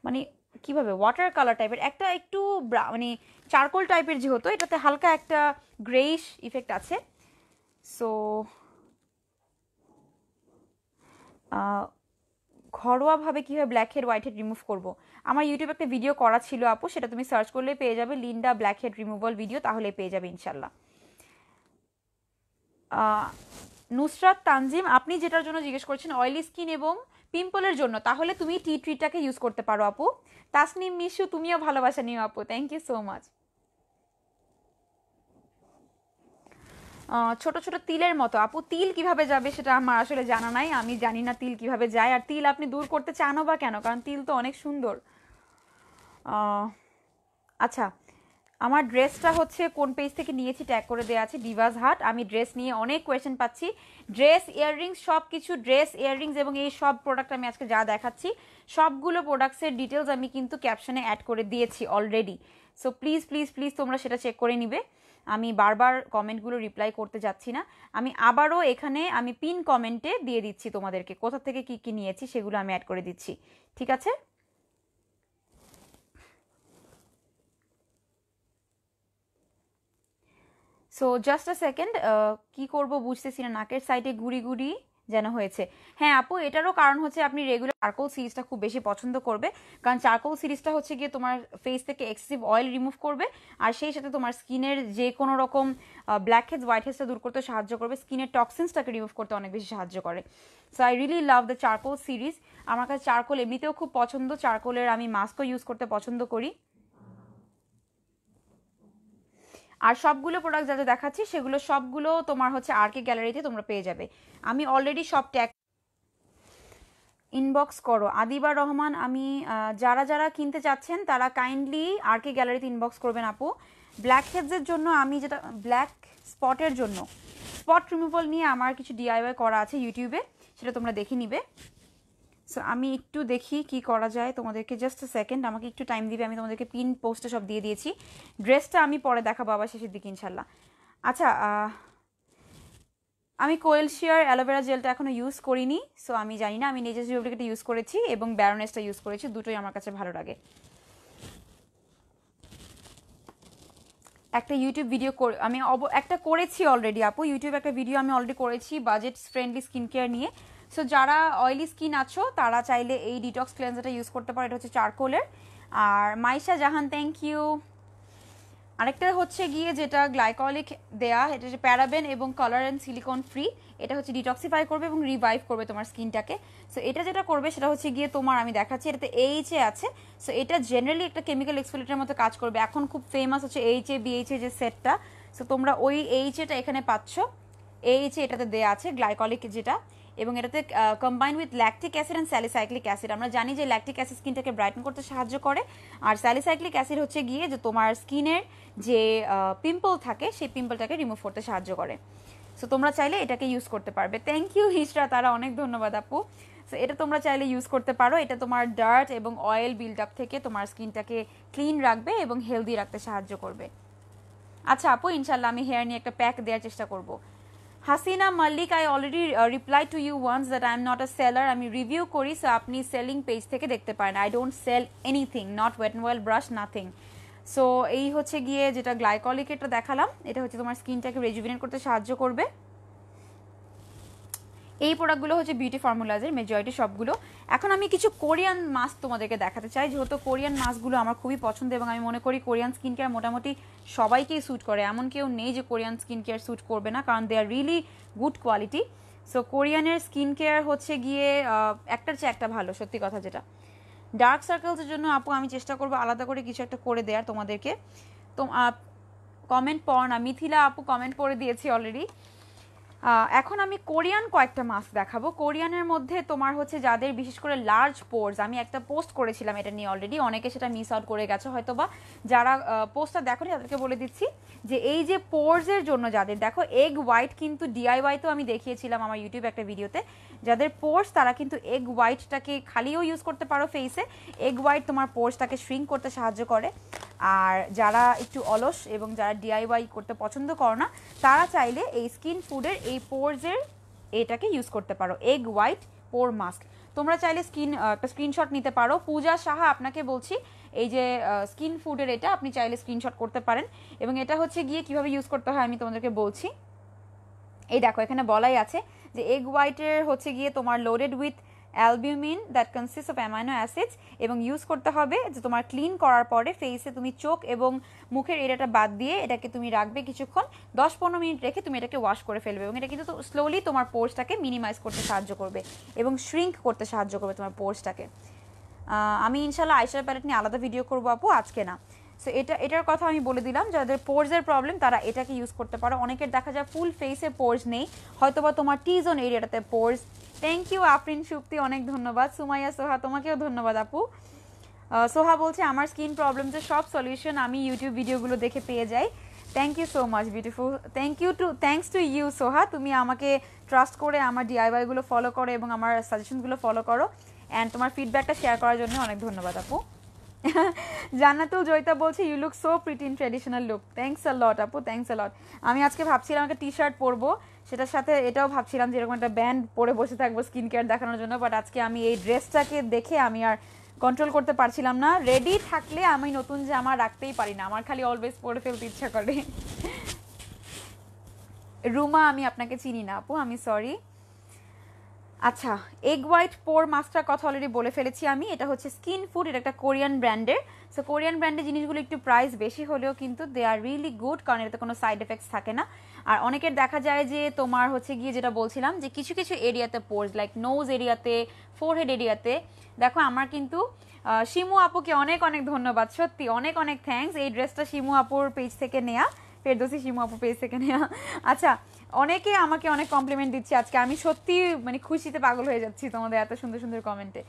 মানে কিভাবে ওয়াটার কালার টাইপের একটা একটু মানে চারকোল টাইপের যেহেতু এটাতে হালকা একটা গ্রেইশ ইফেক্ট আছে সো ঘরোয়াভাবে কীভাবে blackhead whitehead remove করবো আমার ইউটিউবে একটা ভিডিও করা ছিল আপু সেটা তুমি সার্চ করলে পেয়ে যাবে Linda blackhead removal video তাহলে পেয়ে যাবে ইনশাল্লাহ নুসরাত তানজিম আপনি যেটার জন্য জিজ্ঞেস করছেন অয়েলি স্কিন এবং পিম্পলের জন্য তাহলে তুমি টি ট্রিটাকে ইউজ করতে পারো আপু তাসনিম মিশু তুমিও ভালোবাসা নিও আপু থ্যাংক ইউ সো মাচ ছোট ছোট তিলের মতো আপু তিল কিভাবে যাবে সেটা আমার আসলে জানা নাই আমি জানি না তিল কিভাবে যায় আর তিল আপনি দূর করতে চানো বা কেন কারণ তিল তো অনেক সুন্দর আচ্ছা আমার ড্রেসটা হচ্ছে কোন পেজ থেকে নিয়েছি ট্যাগ করে দেওয়া আছে ডিভাস হাট আমি ড্রেস নিয়ে অনেক কোয়েশন পাচ্ছি ড্রেস ইয়াররিংস সব কিছু ড্রেস ইয়াররিংস এবং এই সব প্রোডাক্ট আমি আজকে যা দেখাচ্ছি সবগুলো প্রোডাক্টসের ডিটেলস আমি কিন্তু ক্যাপশনে অ্যাড করে দিয়েছি already so please please please তোমরা সেটা চেক করে নিবে আমি বারবার কমেন্টগুলো রিপ্লাই করতে যাচ্ছি না আমি আবারও এখানে আমি পিন কমেন্টে দিয়ে দিচ্ছি তোমাদেরকে কোথা থেকে কি কি নিয়েছি সেগুলো আমি অ্যাড করে দিচ্ছি ঠিক আছে সো জাস্ট আ সেকেন্ড কি করব বুঝতেছি না নাকের সাইডে গুড়ি গুড়ি যেন হয়েছে হ্যাঁ আপু এটারও কারণ হচ্ছে আপনি রেগুলার চারকোল সিরিজটা খুব বেশি পছন্দ করবে কারণ চারকোল সিরিজটা হচ্ছে গিয়ে তোমার ফেস থেকে এক্সেসিভ অয়েল রিমুভ করবে আর সেই সাথে তোমার স্কিনের যে কোনো রকম ব্ল্যাক হেডস হোয়াইট হেডসটা দূর করতে সাহায্য করবে স্কিনের টক্সিনসটাকে রিমুভ করতে অনেক বেশি সাহায্য করে so I really love the charcoal series আমার কাছে চারকোল এমনিতেও খুব পছন্দ চারকোলের আমি মাস্কও ইউজ করতে পছন্দ করি আর সবগুলো প্রোডাক্ট যা যা দেখাচ্ছি সেগুলো সবগুলো তোমার হচ্ছে আর কে গ্যালারিতে তোমরা পেয়ে যাবে আমি অলরেডি সব ট্যাগ ইনবক্স করো আদিবা রহমান আমি যারা যারা কিনতে চাচ্ছেন তারা কাইন্ডলি আর কে গ্যালারিতে ইনবক্স করবেন আপু ব্ল্যাক হেডসের জন্য আমি যেটা ব্ল্যাক স্পটের জন্য স্পট রিমুভাল নিয়ে আমার কিছু ডিআইওয়াই করা আছে ইউটিউবে সেটা তোমরা দেখে নিবে সো আমি একটু দেখি কি করা যায় তোমাদেরকে জাস্ট সেকেন্ড আমাকে একটু টাইম দিবে আমি তোমাদেরকে পিন পোস্টে সব দিয়ে দিয়েছি ড্রেসটা আমি পরে দেখাবো আবার শেষের দিকে ইনশাল্লাহ আচ্ছা আমি কোয়েল শিয়ার অ্যালোভেরা জেলটা এখনও ইউজ করিনি সো আমি জানি না আমি নিজের জিওবলিকেটা ইউজ করেছি এবং ব্যারোনেসটা ইউজ করেছি দুটোই আমার কাছে ভালো লাগে একটা ইউটিউব ভিডিও আমি একটা করেছি অলরেডি আপু ইউটিউব একটা ভিডিও আমি অলরেডি করেছি বাজেট ফ্রেন্ডলি স্কিন কেয়ার নিয়ে সো যারা অয়েলি স্কিন আছো তারা চাইলে এই ডিটক্স ক্লেন্সারটা ইউজ করতে পারো এটা হচ্ছে চারকোলের আর মাইশা জাহান থ্যাংক ইউ আরেকটা হচ্ছে গিয়ে যেটা গ্লাইকলিক দেয়া এটা হচ্ছে প্যারাবেন এবং কালার অ্যান্ড সিলিকন ফ্রি এটা হচ্ছে ডিটক্সিফাই করবে এবং রিভাইভ করবে তোমার স্কিনটাকে সো এটা যেটা করবে সেটা হচ্ছে গিয়ে তোমার আমি দেখাচ্ছি এটাতে এইচ এ আছে সো এটা জেনারেলি একটা কেমিক্যাল এক্সফোলেটের মতো কাজ করবে এখন খুব ফেমাস হচ্ছে এইচ এ বিএইচ এ যে সেটটা সো তোমরা ওই এইচ এটা এখানে পাচ্ছ এইচ এটাতে দেয়া আছে গ্লাইকলিক যেটা এবং এটাতে combine with lactic acid and salicylic acid আমরা জানি যে ল্যাকটিক অ্যাসিড স্কিনটাকে ব্রাইটন করতে সাহায্য করে আর স্যালিসাইক্লিক অ্যাসিড হচ্ছে গিয়ে যে তোমার স্কিনের যে পিম্পল থাকে সেই পিম্পলটাকে রিমুভ করতে সাহায্য করে সো তোমরা চাইলে এটাকে ইউজ করতে পারবে থ্যাংক ইউ হিস্ট্রা তারা অনেক ধন্যবাদ আপু সো এটা তোমরা চাইলে ইউজ করতে পারো এটা তোমার ডার্ট এবং অয়েল বিল্ড আপ থেকে তোমার স্কিনটাকে ক্লিন রাখবে এবং হেলদি রাখতে সাহায্য করবে আচ্ছা আপু ইনশাল্লাহ আমি হেয়ার নিয়ে একটা প্যাক দেওয়ার চেষ্টা করবো Hasina Mallik I already reply to you once that I am not a seller আমি রিভিউ করি সো আপনি সেলিং পেজ থেকে দেখতে পারেন I don't sell anything not wait well brush nothing so এই হচ্ছে গিয়ে যেটা গ্লাইকলিক দেখালাম এটা হচ্ছে তোমার স্কিনটাকে রেজুভিনেট করতে সাহায্য করবে এই প্রোডাক্টগুলো হচ্ছে বিউটি ফর্মুলাজের মেজরিটি সবগুলো এখন আমি কিছু কোরিয়ান মাস্ক তোমাদেরকে দেখাতে চাই যেহেতু কোরিয়ান মাস্কগুলো আমার খুবই পছন্দ এবং আমি মনে করি কোরিয়ান স্কিন কেয়ার মোটামুটি সবাইকেই স্যুট করে এমন কেউ নেই যে কোরিয়ান স্কিন কেয়ার স্যুট করবে না কারণ they are really good quality so কোরিয়ানের স্কিন কেয়ার হচ্ছে গিয়ে একটার চেয়ে একটা ভালো সত্যি কথা যেটা ডার্ক সার্কেলসের জন্য আপু আমি চেষ্টা করবো আলাদা করে কিছু একটা করে দেওয়ার তোমাদেরকে তো কমেন্ট পড় না মিথিলা আপু কমেন্ট করে দিয়েছি অলরেডি এখন আমি কোরিয়ান কয়েকটা মাস্ক দেখাবো কোরিয়ানের মধ্যে তোমার হচ্ছে যাদের বিশেষ করে লার্জ পোর্স আমি একটা পোস্ট করেছিলাম এটা নিয়ে অলরেডি অনেকে সেটা মিস আউট করে গেছে হয়তো বা যারা পোস্টটা দেখোনি তাদেরকে বলে দিচ্ছি যে এই যে পোর্সের জন্য যাদের দেখো এগ হোয়াইট কিন্তু ডিআইওয়াই তো আমি দেখিয়েছিলাম আমার ইউটিউব একটা ভিডিওতে যাদের পোর্স তারা কিন্তু এগ হোয়াইটটাকে খালিও ইউজ করতে পারো ফেসে এগ হোয়াইট তোমার পোর্সটাকে শ্রিঙ্ক করতে সাহায্য করে আর যারা একটু অলস এবং যারা ডিআইওয়াই করতে পছন্দ করো না তারা চাইলে এই স্কিন ফুডের এই এই পোর্সের এটাকে ইউজ করতে পারো এগ হোয়াইট পোর মাস্ক তোমরা চাইলে স্কিন একটা স্ক্রিনশট নিতে পারো পূজা সাহা আপনাকে বলছি এই যে স্কিন ফুডের এটা আপনি চাইলে স্ক্রিনশট করতে পারেন এবং এটা হচ্ছে গিয়ে কিভাবে ইউজ করতে হয় আমি তোমাদেরকে বলছি এই দেখো এখানে বলাই আছে যে এগ হোয়াইটের হচ্ছে গিয়ে তোমার loaded with albumin that consist of amino acids এবং ইউজ করতে হবে যে তোমার ক্লিন করার পরে ফেসে তুমি চোখ এবং মুখের এরিয়াটা বাদ দিয়ে এটাকে তুমি রাখবে কিছুক্ষণ দশ পনেরো মিনিট রেখে তুমি এটাকে ওয়াশ করে ফেলবে এবং এটা কিন্তু স্লোলি তোমার পোর্সটাকে মিনিমাইজ করতে সাহায্য করবে এবং শ্রিঙ্ক করতে সাহায্য করবে তোমার পোর্সটাকে আমি ইনশাল্লাহ আইসার প্যালেট নিয়ে আলাদা ভিডিও করবো আপু আজকে না সো এটা এটার কথা আমি বলে দিলাম যাদের পোর্সের প্রবলেম তারা এটাকে ইউজ করতে পারো অনেকের দেখা যায় ফুল ফেসে পোর্স নেই হয়তো বা তোমার টি জোন এরিয়াটাতে pores thank you Afrin Supti অনেক ধন্যবাদ সুমাইয়া সোহা তোমাকেও ধন্যবাদ আপু সোহা বলছে আমার স্কিন প্রবলেমসের সব সলিউশন আমি ইউটিউব ভিডিওগুলো দেখে পেয়ে যাই thank you so much beautiful thank you too thanks to you Soha তুমি আমাকে ট্রাস্ট করে আমার ডিআইওয়াইগুলো ফলো করো এবং আমার সাজেশনগুলো ফলো করো অ্যান্ড তোমার ফিডব্যাকটা শেয়ার করার জন্য অনেক ধন্যবাদ আপু জান্নাতুল জয়িতা বলছে you look so pretty in traditional look thanks a lot আপু থ্যাংকস আ লট আমি আজকে ভাবছিলাম একটা টি শার্ট পরবো সেটার সাথে এটাও ভাবছিলাম যে এরকম একটা ব্যান্ড পরে বসে থাকবো স্কিন কেয়ার দেখানোর জন্য বাট আজকে আমি এই ড্রেসটাকে দেখে আমি আর কন্ট্রোল করতে পারছিলাম না রেডি থাকলে আমি নতুন জামা রাখতেই পারি না আমার খালি অলওয়েজ পরে ফেলতে ইচ্ছা করে রুমা আমি আপনাকে চিনি না আপু আমি সরি আচ্ছা এগ হোয়াইট পোর মাস্কটার কথা অলরেডি বলে ফেলেছি আমি এটা হচ্ছে স্কিন ফুড এটা একটা কোরিয়ান ব্র্যান্ডের সো কোরিয়ান ব্র্যান্ডের জিনিসগুলো একটু প্রাইস বেশি হলেও কিন্তু দে আর রিয়েলি গুড কারণ এটাতে কোনো সাইড এফেক্টস থাকে না আর অনেকের দেখা যায় যে তোমার হচ্ছে গিয়ে যেটা বলছিলাম যে কিছু কিছু এরিয়াতে পোর্স লাইক নোজ এরিয়াতে ফোরহেড এরিয়াতে দেখো আমার কিন্তু শিমু আপুকে অনেক অনেক ধন্যবাদ সত্যি অনেক অনেক থ্যাংকস এই ড্রেসটা শিমু আপুর পেজ থেকে নেয়া ফেরদোসি শিমু আপু পেয়েছে এখানে আচ্ছা অনেকে আমাকে অনেক কমপ্লিমেন্ট দিচ্ছে আজকে আমি সত্যি মানে খুশিতে পাগল হয়ে যাচ্ছি তোমাদের এত সুন্দর সুন্দর কমেন্টে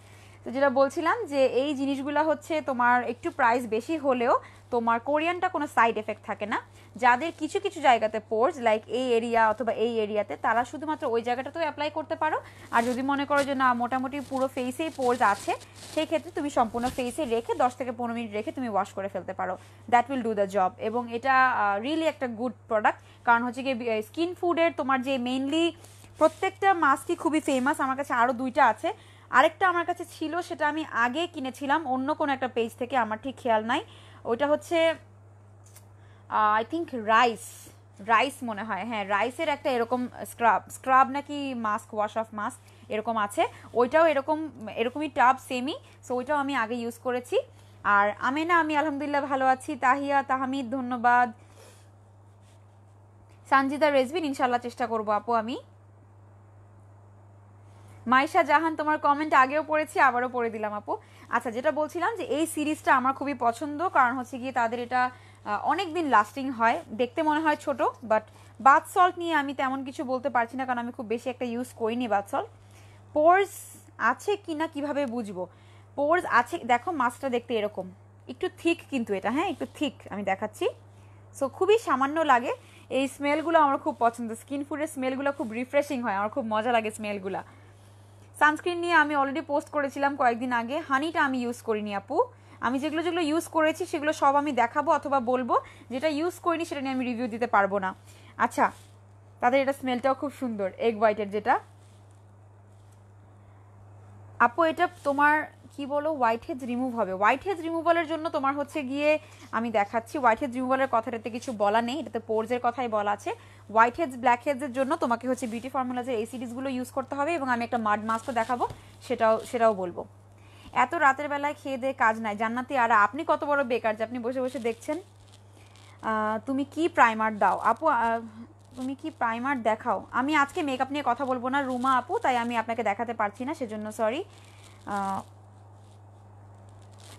তো যেটা বলছিলাম যে এই জিনিসগুলো হচ্ছে তোমার একটু প্রাইস বেশি হলেও তোমার কোরিয়ানটা কোনো সাইড এফেক্ট থাকে না যাদের কিছু কিছু জায়গাতে পোর্স লাইক এই এরিয়া অথবা এই এরিয়াতে তারা শুধুমাত্র ওই জায়গাটাতেও অ্যাপ্লাই করতে পারো আর যদি মনে করো যে না মোটামুটি পুরো ফেসেই পোর্স আছে সেই ক্ষেত্রে তুমি সম্পূর্ণ ফেসে রেখে দশ থেকে পনেরো মিনিট রেখে তুমি ওয়াশ করে ফেলতে পারো that will do the job এবং এটা রিয়েলি একটা গুড প্রোডাক্ট কারণ হচ্ছে কি স্কিন ফুডের তোমার যে মেইনলি প্রত্যেকটা মাস্কই খুবই ফেমাস আমার কাছে আরও দুইটা আছে আরেকটা আমার কাছে ছিল সেটা আমি আগে কিনেছিলাম অন্য কোনো একটা পেজ থেকে আমার ঠিক খেয়াল নাই ওইটা হচ্ছে আই থিঙ্ক রাইস রাইস মনে হয় হ্যাঁ রাইসের একটা এরকম স্ক্রাব স্ক্রাব নাকি মাস্ক ওয়াশ অফ মাস্ক এরকম আছে ওইটাও এরকম এরকমই টাব সেমই সো ওইটাও আমি আগে ইউজ করেছি আর আমি না আমি আলহামদুলিল্লাহ ভালো আছি তাহিয়া তাহামিদ ধন্যবাদ সানজিদা রেজবিন ইনশাল্লাহ চেষ্টা করবো আপু আমি মাইশা জাহান তোমার কমেন্ট আগেও পড়েছি আবারও পড়ে দিলাম আপু আচ্ছা যেটা বলছিলাম যে এই সিরিজটা আমার খুবই পছন্দ কারণ হচ্ছে গিয়ে তাদের এটা অনেক দিন লাস্টিং হয় দেখতে মনে হয় ছোট বাট বাথ সল্ট নিয়ে আমি তেমন কিছু বলতে পারছি না কারণ আমি খুব বেশি একটা ইউজ করিনি বাথ সল্ট পোর্স আছে কি না কীভাবে বুঝবো পোর্স আছে দেখো মাছটা দেখতে এরকম একটু থিক কিন্তু এটা হ্যাঁ একটু থিক আমি দেখাচ্ছি সো খুবই সামান্য লাগে এই স্মেলগুলো আমার খুব পছন্দ স্কিন ফুডের স্মেলগুলো খুব রিফ্রেশিং হয় আমার খুব মজা লাগে স্মেলগুলো সানস্ক্রিন নিয়ে আমি অলরেডি পোস্ট করেছিলাম কয়েকদিন আগে হানিটা আমি ইউজ করিনি আপু আমি যেগুলো যেগুলো ইউজ করেছি সেগুলো সব আমি দেখাবো অথবা বলবো যেটা ইউজ করিনি সেটা নিয়ে আমি রিভিউ দিতে পারবো না আচ্ছা তাদের এটা স্মেলটাও খুব সুন্দর এগ হোয়াইটের যেটা আপু এটা তোমার কি বলো হোয়াইট হেজ রিমুভ হবে হোয়াইট হেজ রিমুভালের জন্য তোমার হচ্ছে গিয়ে আমি দেখাচ্ছি হোয়াইট হেজ রিমুভালের কথাটাতে কিছু বলা নেই এটাতে পোর্জের কথাই বলা আছে হোয়াইট হেডস ব্ল্যাক হেডসের জন্য তোমাকে হচ্ছে বিউটি ফর্মুলাজের এই সিরিজগুলো ইউজ করতে হবে এবং আমি একটা মাড মাস্কও দেখাবো সেটাও সেটাও বলবো এত রাতের বেলায় খেয়ে দিয়ে কাজ নাই জান্নাতি আর আপনি কত বড় বেকার যে আপনি বসে বসে দেখছেন তুমি কি প্রাইমার দাও আপু তুমি কি প্রাইমার দেখাও আমি আজকে মেকআপ নিয়ে কথা বলবো না রুমা আপু তাই আমি আপনাকে দেখাতে পারছি না সেজন্য সরি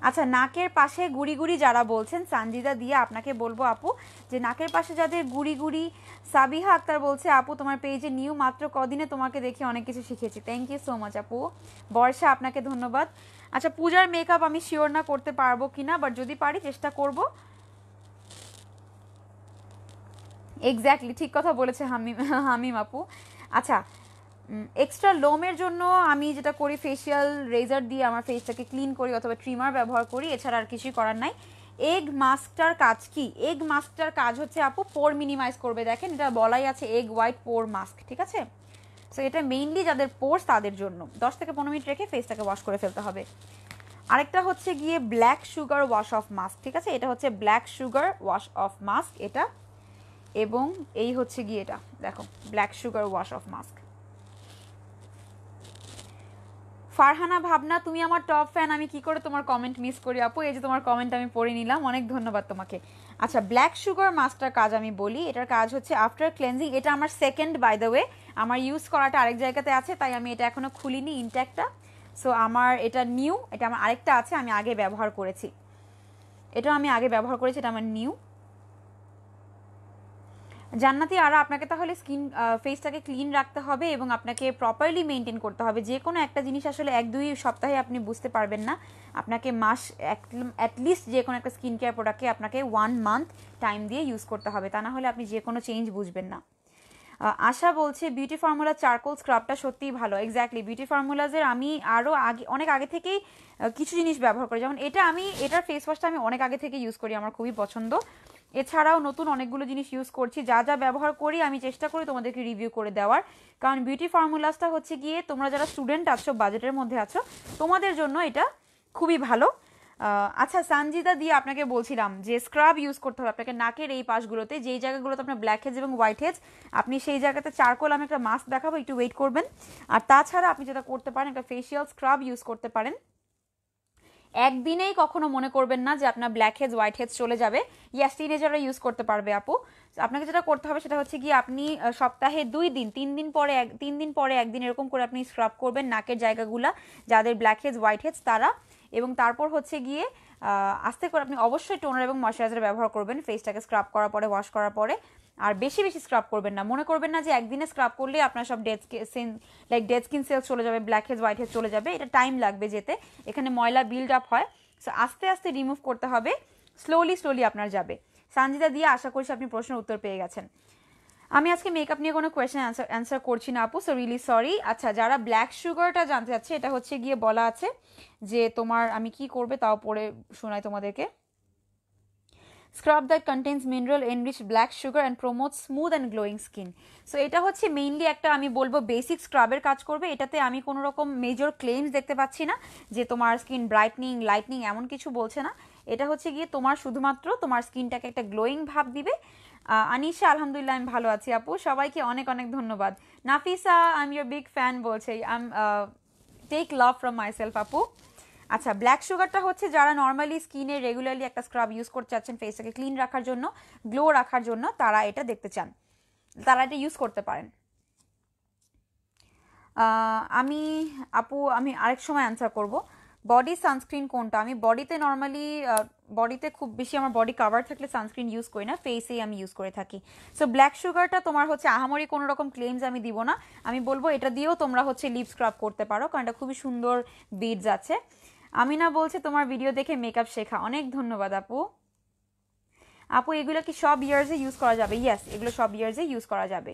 আচ্ছা নাকের পাশে গুড়ি গুড়ি যারা বলছেন সানজিদা দিয়ে আপনাকে বলবো আপু যে নাকের পাশে যাদের গুড়ি গুড়ি সাবিহা আক্তার বলছে আপু তোমার পেজে নিউ মাত্র কদিনে তোমাকে দেখে অনেক কিছু শিখেছি থ্যাংক ইউ সো মাচ আপু বর্ষা আপনাকে ধন্যবাদ আচ্ছা পূজার মেকআপ আমি শিওর না করতে পারবো কি না বাট যদি পারি চেষ্টা করব এক্স্যাক্টলি ঠিক কথা বলেছে হামিম হামিম আপু আচ্ছা এক্সট্রা লোমের জন্য আমি যেটা করি ফেসিয়াল রেজার দিয়ে আমার ফেসটাকে ক্লিন করি অথবা ট্রিমার ব্যবহার করি এছাড়া আর কিছুই করার নাই এগ মাস্কটার কাজ কি এগ মাস্কটার কাজ হচ্ছে আপু পোর মিনিমাইজ করবে দেখেন এটা বলাই আছে এগ হোয়াইট পোর মাস্ক ঠিক আছে সো এটা মেইনলি যাদের পোর্স তাদের জন্য দশ থেকে পনেরো মিনিট রেখে ফেসটাকে ওয়াশ করে ফেলতে হবে আরেকটা হচ্ছে গিয়ে black sugar wash off mask ঠিক আছে এটা হচ্ছে black sugar wash off mask এটা এবং এই হচ্ছে গিয়ে এটা দেখো black sugar wash off mask Farhana Bhabna তুমি আমার টপ ফ্যান আমি কি করে তোমার কমেন্ট মিস করি আপু এই যে তোমার কমেন্ট আমি পড়ে নিলাম অনেক ধন্যবাদ তোমাকে আচ্ছা ব্ল্যাক সুগার মাস্টার কাজ আমি বলি এটার কাজ হচ্ছে আফটার ক্লেন্সিং এটা আমার সেকেন্ড বাই দ্য ওয়ে আমার ইউজ করাটা আরেক জায়গাতে আছে তাই আমি এটা এখনও খুলিনি ইনট্যাক্টটা সো আমার এটা নিউ এটা আমার আরেকটা আছে আমি আগে ব্যবহার করেছি এটাও আমি আগে ব্যবহার করেছি এটা আমার নিউ জান্নাতি আর আপনাকে তাহলে স্কিন ফেসটাকে ক্লিন রাখতে হবে এবং আপনাকে প্রপারলি মেনটেন করতে হবে যে কোনো একটা জিনিস আসলে এক দুই সপ্তাহে আপনি বুঝতে পারবেন না আপনাকে মাস অ্যাটলিস্ট যে কোনো একটা স্কিন কেয়ার প্রোডাক্টকে আপনাকে ওয়ান মান্থ টাইম দিয়ে ইউজ করতে হবে তা না হলে আপনি যে কোনো চেঞ্জ বুঝবেন না আশা বলছে বিউটি ফর্মুলা চারকোল স্ক্রাবটা সত্যিই ভালো এক্স্যাক্টলি বিউটি ফর্মুলাজের আমি আরও আগে অনেক আগে থেকেই কিছু জিনিস ব্যবহার করি যেমন এটা আমি এটার ফেস ওয়াশটা আমি অনেক আগে থেকে ইউজ করি আমার খুবই পছন্দ এছাড়াও নতুন অনেকগুলো জিনিস ইউজ করছি যা যা ব্যবহার করি আমি চেষ্টা করি তোমাদেরকে রিভিউ করে দেওয়ার কারণ বিউটি ফর্মুলাসটা হচ্ছে গিয়ে তোমরা যারা স্টুডেন্ট আছো বাজেটের মধ্যে আছো তোমাদের জন্য এটা খুবই ভালো আচ্ছা সানজিদা দিয়ে আপনাকে বলছিলাম যে স্ক্রাব ইউজ করতে হবে আপনাকে নাকের এই পাশগুলোতে যেই জায়গাগুলোতে আপনার ব্ল্যাক হেজ এবং হোয়াইট হেজ আপনি সেই জায়গাতে চারকোল আমি একটা মাস্ক দেখাবো একটু ওয়েট করবেন আর তাছাড়া আপনি যেটা করতে পারেন একটা ফেসিয়াল স্ক্রাব ইউজ করতে পারেন একদিনেই কখনো মনে করবেন না যে আপনার ব্ল্যাক হেডস হোয়াইট হেডস চলে যাবে ইয়াস টিনেজাররা ইউজ করতে পারবে আপু আপনাকে যেটা করতে হবে সেটা হচ্ছে গিয়ে আপনি সপ্তাহে দুই দিন তিন দিন পরে এক তিন দিন পরে একদিন এরকম করে আপনি স্ক্রাব করবেন নাকের জায়গাগুলা যাদের ব্ল্যাক হেডস হোয়াইট হেডস তারা এবং তারপর হচ্ছে গিয়ে আস্তে করে আপনি অবশ্যই টোনার এবং ময়শ্চারাইজার ব্যবহার করবেন ফেসটাকে স্ক্রাব করার পরে ওয়াশ করার পরে আর বেশি বেশি স্ক্রাব করবেন না মনে করবেন না যে একদিনে স্ক্রাব করলে আপনার সব dead skin like dead skin cells চলে যাবে ব্ল্যাক হেজ হোয়াইট হেজ চলে যাবে এটা টাইম লাগবে যেতে এখানে ময়লা বিল্ড আপ হয় সো আস্তে আস্তে রিমুভ করতে হবে স্লোলি স্লোলি আপনার যাবে সানজিদা দিয়ে আশা করছি আপনি প্রশ্নের উত্তর পেয়ে গেছেন আমি আজকে মেকআপ নিয়ে কোনো কোয়েশ্চেন অ্যান্সার অ্যান্সার করছি না আপু সো রিলি সরি আচ্ছা যারা ব্ল্যাক সুগারটা জানতে চাচ্ছে এটা হচ্ছে গিয়ে বলা আছে যে তোমার আমি কি করবে তাও পরে শোনাই তোমাদেরকে scrub that contains mineral enrich black sugar and promote smooth and glowing skin so এটা হচ্ছে মেইনলি একটা আমি বলবো বেসিক স্ক্রাবের কাজ করবে এটাতে আমি কোনো রকম মেজর ক্লেমস দেখতে পাচ্ছি না যে তোমার স্কিন ব্রাইটনিং লাইটনিং এমন কিছু বলছে না এটা হচ্ছে গিয়ে তোমার শুধুমাত্র তোমার স্কিনটাকে একটা গ্লোয়িং ভাব দিবে আনিশা আলহামদুলিল্লাহ আমি ভালো আছি আপু সবাইকে অনেক অনেক ধন্যবাদ Nafisa I am big fan বলছে I take love from myself আপু আচ্ছা ব্ল্যাক সুগারটা হচ্ছে যারা নর্মালি স্কিনে রেগুলারলি একটা স্ক্রাব ইউজ করতে চাচ্ছেন ফেসটাকে ক্লিন রাখার জন্য গ্লো রাখার জন্য তারা এটা দেখতে চান তারা এটা ইউজ করতে পারেন আমি আপু আমি আরেক সময় অ্যান্সার করব বডি সানস্ক্রিন কোনটা আমি বডিতে নর্মালি বডিতে খুব বেশি আমার বডি কাভার থাকলে সানস্ক্রিন ইউজ করি না ফেসেই আমি ইউজ করে থাকি সো ব্ল্যাক সুগারটা তোমার হচ্ছে আহামরি কোনো রকম ক্লেমস আমি দিব না আমি বলবো এটা দিয়েও তোমরা হচ্ছে লিপ স্ক্রাব করতে পারো কারণ এটা খুবই সুন্দর বিডস আছে আমিনা বলছে তোমার ভিডিও দেখে মেকআপ শেখা অনেক ধন্যবাদ আপু আপু এগুলো কি সব ইয়ার্সে ইউজ করা যাবে ইয়াস এগুলো সব ইয়ার্সে ইউজ করা যাবে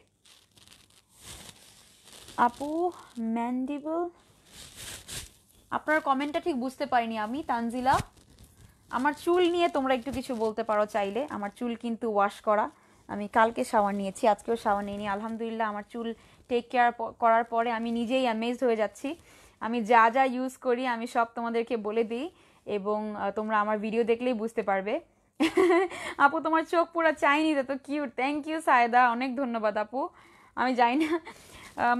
আপু ম্যান্ডিবল আপনার কমেন্টটা ঠিক বুঝতে পারিনি আমি তানজিলা আমার চুল নিয়ে তোমরা একটু কিছু বলতে পারো চাইলে আমার চুল কিন্তু ওয়াশ করা আমি কালকে শাওয়ার নিয়েছি আজকেও শাওয়ার নিইনি আলহামদুলিল্লাহ আমার চুল টেক কেয়ার করার পরে আমি নিজেই অ্যামেজড হয়ে যাচ্ছি আমি যা যা ইউজ করি আমি সব তোমাদেরকে বলে দিই এবং তোমরা আমার ভিডিও দেখলেই বুঝতে পারবে আপু তোমার চোখ পুরো চাইনি তো কিউট থ্যাংক ইউ সায়দা অনেক ধন্যবাদ আপু আমি যাই না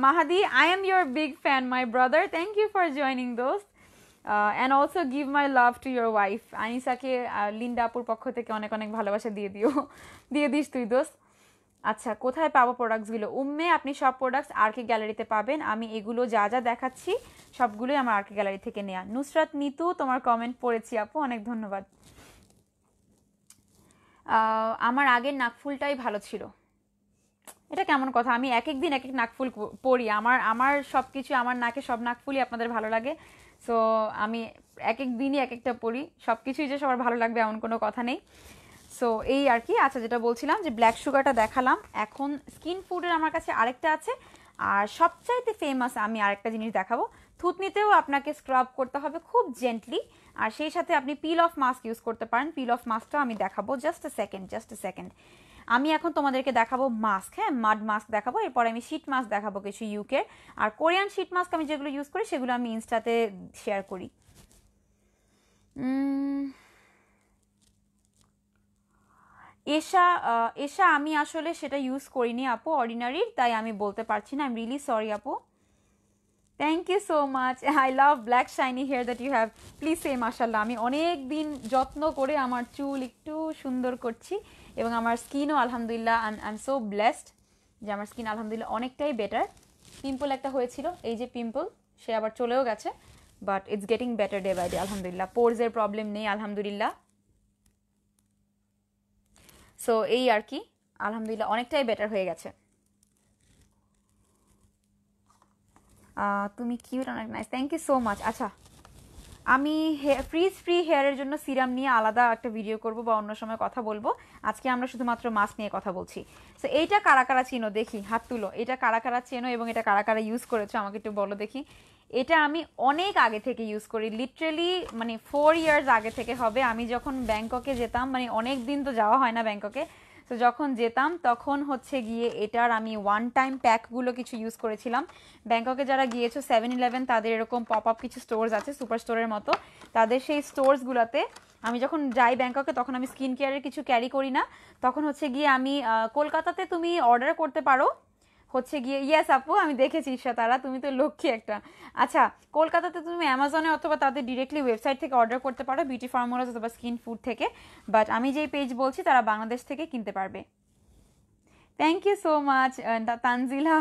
Mahadi I am your big fan my brother thank you for joining দোস্ত and also give my love to your wife আনিসাকে লিন্ডা আপুর পক্ষ থেকে অনেক অনেক ভালোবাসা দিয়ে দিও দিয়ে দিস তুই দোস্ত আচ্ছা কোথায় পাবো প্রোডাক্টসগুলো উম্মে আপনি সব প্রোডাক্টস আর কে গ্যালারিতে পাবেন আমি এগুলো যা যা দেখাচ্ছি সবগুলোই আমার কে গ্যালারি থেকে নেয়া নুসরাত নিতু তোমার কমেন্ট পড়েছি আপু অনেক ধন্যবাদ আমার আগের নাকফুলটাই ভালো ছিল এটা কেমন কথা আমি এক এক দিন এক এক নাকফুল পড়ি আমার আমার সব কিছু আমার নাকে সব নাকফুলই আপনাদের ভালো লাগে সো আমি এক এক দিনই এক একটা পড়ি সব কিছুই যে সবার ভালো লাগবে এমন কোনো কথা নেই সো এই আর কি আচ্ছা যেটা বলছিলাম যে ব্ল্যাক সুগারটা দেখালাম এখন স্কিন ফুডের আমার কাছে আরেকটা আছে আর সবচাইতে ফেমাস আমি আরেকটা জিনিস দেখাবো থুতনিতেও আপনাকে স্ক্রাব করতে হবে খুব জেন্টলি আর সেই সাথে আপনি পিল অফ মাস্ক ইউজ করতে পারেন পিল অফ মাস্কটাও আমি দেখাবো just a second just a second আমি এখন তোমাদেরকে দেখাবো মাস্ক হ্যাঁ মাড মাস্ক দেখাবো এরপর আমি শীট মাস্ক দেখাবো কিছু ইউকে আর কোরিয়ান শীট মাস্ক আমি যেগুলো ইউজ করি সেগুলো আমি ইনস্টাতে শেয়ার করি এশা এশা আমি আসলে সেটা ইউজ করিনি আপু অর্ডিনারির তাই আমি বলতে পারছি না আই এম রিয়েলি সরি আপু thank you so much I love black shiny hair that you have please say মাসাল্লাহ আমি অনেক দিন যত্ন করে আমার চুল একটু সুন্দর করছি এবং আমার স্কিনও আলহামদুলিল্লাহ আই এম সো ব্লেসড যে আমার স্কিন আলহামদুলিল্লাহ অনেকটাই বেটার পিম্পল একটা হয়েছিল এই যে পিম্পল সে আবার চলেও গেছে but it's getting better day by day আলহামদুলিল্লাহ পোর্সের প্রবলেম নেই আলহামদুলিল্লাহ সো এই আর কি আলহামদুলিল্লাহ অনেকটাই বেটার হয়ে গেছে তুমি কিউট অনেক nice thank you so much আচ্ছা আমি ফ্রিজ ফ্রি হেয়ারের জন্য সিরাম নিয়ে আলাদা একটা ভিডিও করব বা অন্য সময় কথা বলবো আজকে আমরা শুধুমাত্র মাস্ক নিয়ে কথা বলছি সো এইটা কারা কারা চেনো দেখি হাত তুলো এটা কারা কারা চেনো এবং এটা কারা কারা ইউজ করেছো আমাকে একটু বলো দেখি এটা আমি অনেক আগে থেকে ইউজ করি লিটারেলি মানে ফোর ইয়ার্স আগে থেকে হবে আমি যখন ব্যাংককে যেতাম মানে অনেক দিন তো যাওয়া হয় না ব্যাংককে তো যখন যেতাম তখন হচ্ছে গিয়ে এটার আমি ওয়ান টাইম প্যাকগুলো কিছু ইউজ করেছিলাম ব্যাংককে যারা গিয়েছো সেভেন ইলেভেন তাদের এরকম পপ আপ কিছু স্টোর্স আছে সুপার স্টোরের মতো তাদের সেই স্টোর্সগুলোতে আমি যখন যাই ব্যাংককে তখন আমি স্কিন কেয়ারের কিছু ক্যারি করি না তখন হচ্ছে গিয়ে আমি কলকাতাতে তুমি অর্ডার করতে পারো হচ্ছে গিয়ে ইয়াস আপু আমি দেখেছি ঈশা তারা তুমি তো লক্ষ্মী একটা আচ্ছা কলকাতাতে তুমি অ্যামাজনে অথবা তাদের ডিরেক্টলি ওয়েবসাইট থেকে অর্ডার করতে পারো বিউটি ফার্মুলাস অথবা স্কিন ফুড থেকে বাট আমি যেই পেজ বলছি তারা বাংলাদেশ থেকে কিনতে পারবে thank you so much Tanjila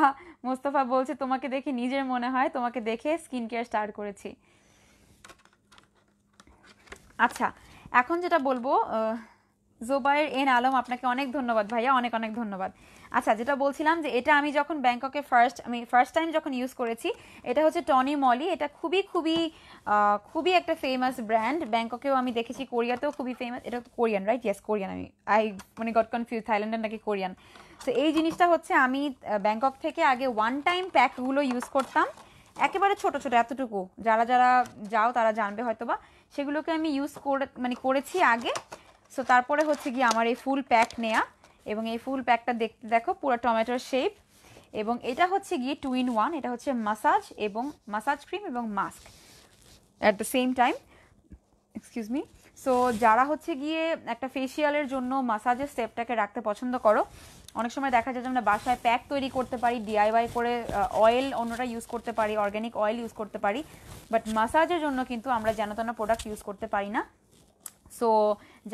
Mostafa বলছে তোমাকে দেখে নিজের মনে হয় তোমাকে দেখে স্কিন কেয়ার স্টার্ট করেছি আচ্ছা এখন যেটা বলবো জোবায়ের এন আলম আপনাকে অনেক ধন্যবাদ ভাইয়া অনেক অনেক ধন্যবাদ আচ্ছা যেটা বলছিলাম যে এটা আমি যখন ব্যাংককে ফার্স্ট আমি ফার্স্ট টাইম যখন ইউজ করেছি এটা হচ্ছে টনি মলি এটা খুবই খুবই খুবই একটা ফেমাস ব্র্যান্ড ব্যাংককেও আমি দেখেছি কোরিয়াতেও খুবই ফেমাস এটা তো কোরিয়ান রাইট ইয়াস কোরিয়ান আমি আই মানে গট কনফিউজ থাইল্যান্ডের নাকি কোরিয়ান তো এই জিনিসটা হচ্ছে আমি ব্যাংকক থেকে আগে ওয়ান টাইম প্যাকগুলো ইউজ করতাম একেবারে ছোট ছোট এতটুকু যারা যারা যাও তারা জানবে হয়তো বা সেগুলোকে আমি ইউজ করে মানে করেছি আগে সো তারপরে হচ্ছে গিয়ে আমার এই ফুল প্যাক নেয়া এবং এই ফুল প্যাকটা দেখতে দেখো পুরো টমেটোর শেপ এবং এটা হচ্ছে গিয়ে টু ইন ওয়ান এটা হচ্ছে মাসাজ এবং মাসাজ ক্রিম এবং mask at the same time excuse me so যারা হচ্ছে গিয়ে একটা ফেসিয়ালের জন্য মাসাজের স্টেপটাকে রাখতে পছন্দ করো অনেক সময় দেখা যায় যে আমরা বাসায় প্যাক তৈরি করতে পারি ডিআইওয়াই করে অয়েল অন্যটা ইউজ করতে পারি অর্গ্যানিক অয়েল ইউজ করতে পারি বাট মাসাজের জন্য কিন্তু আমরা যেন তেন প্রোডাক্ট ইউজ করতে পারি না সো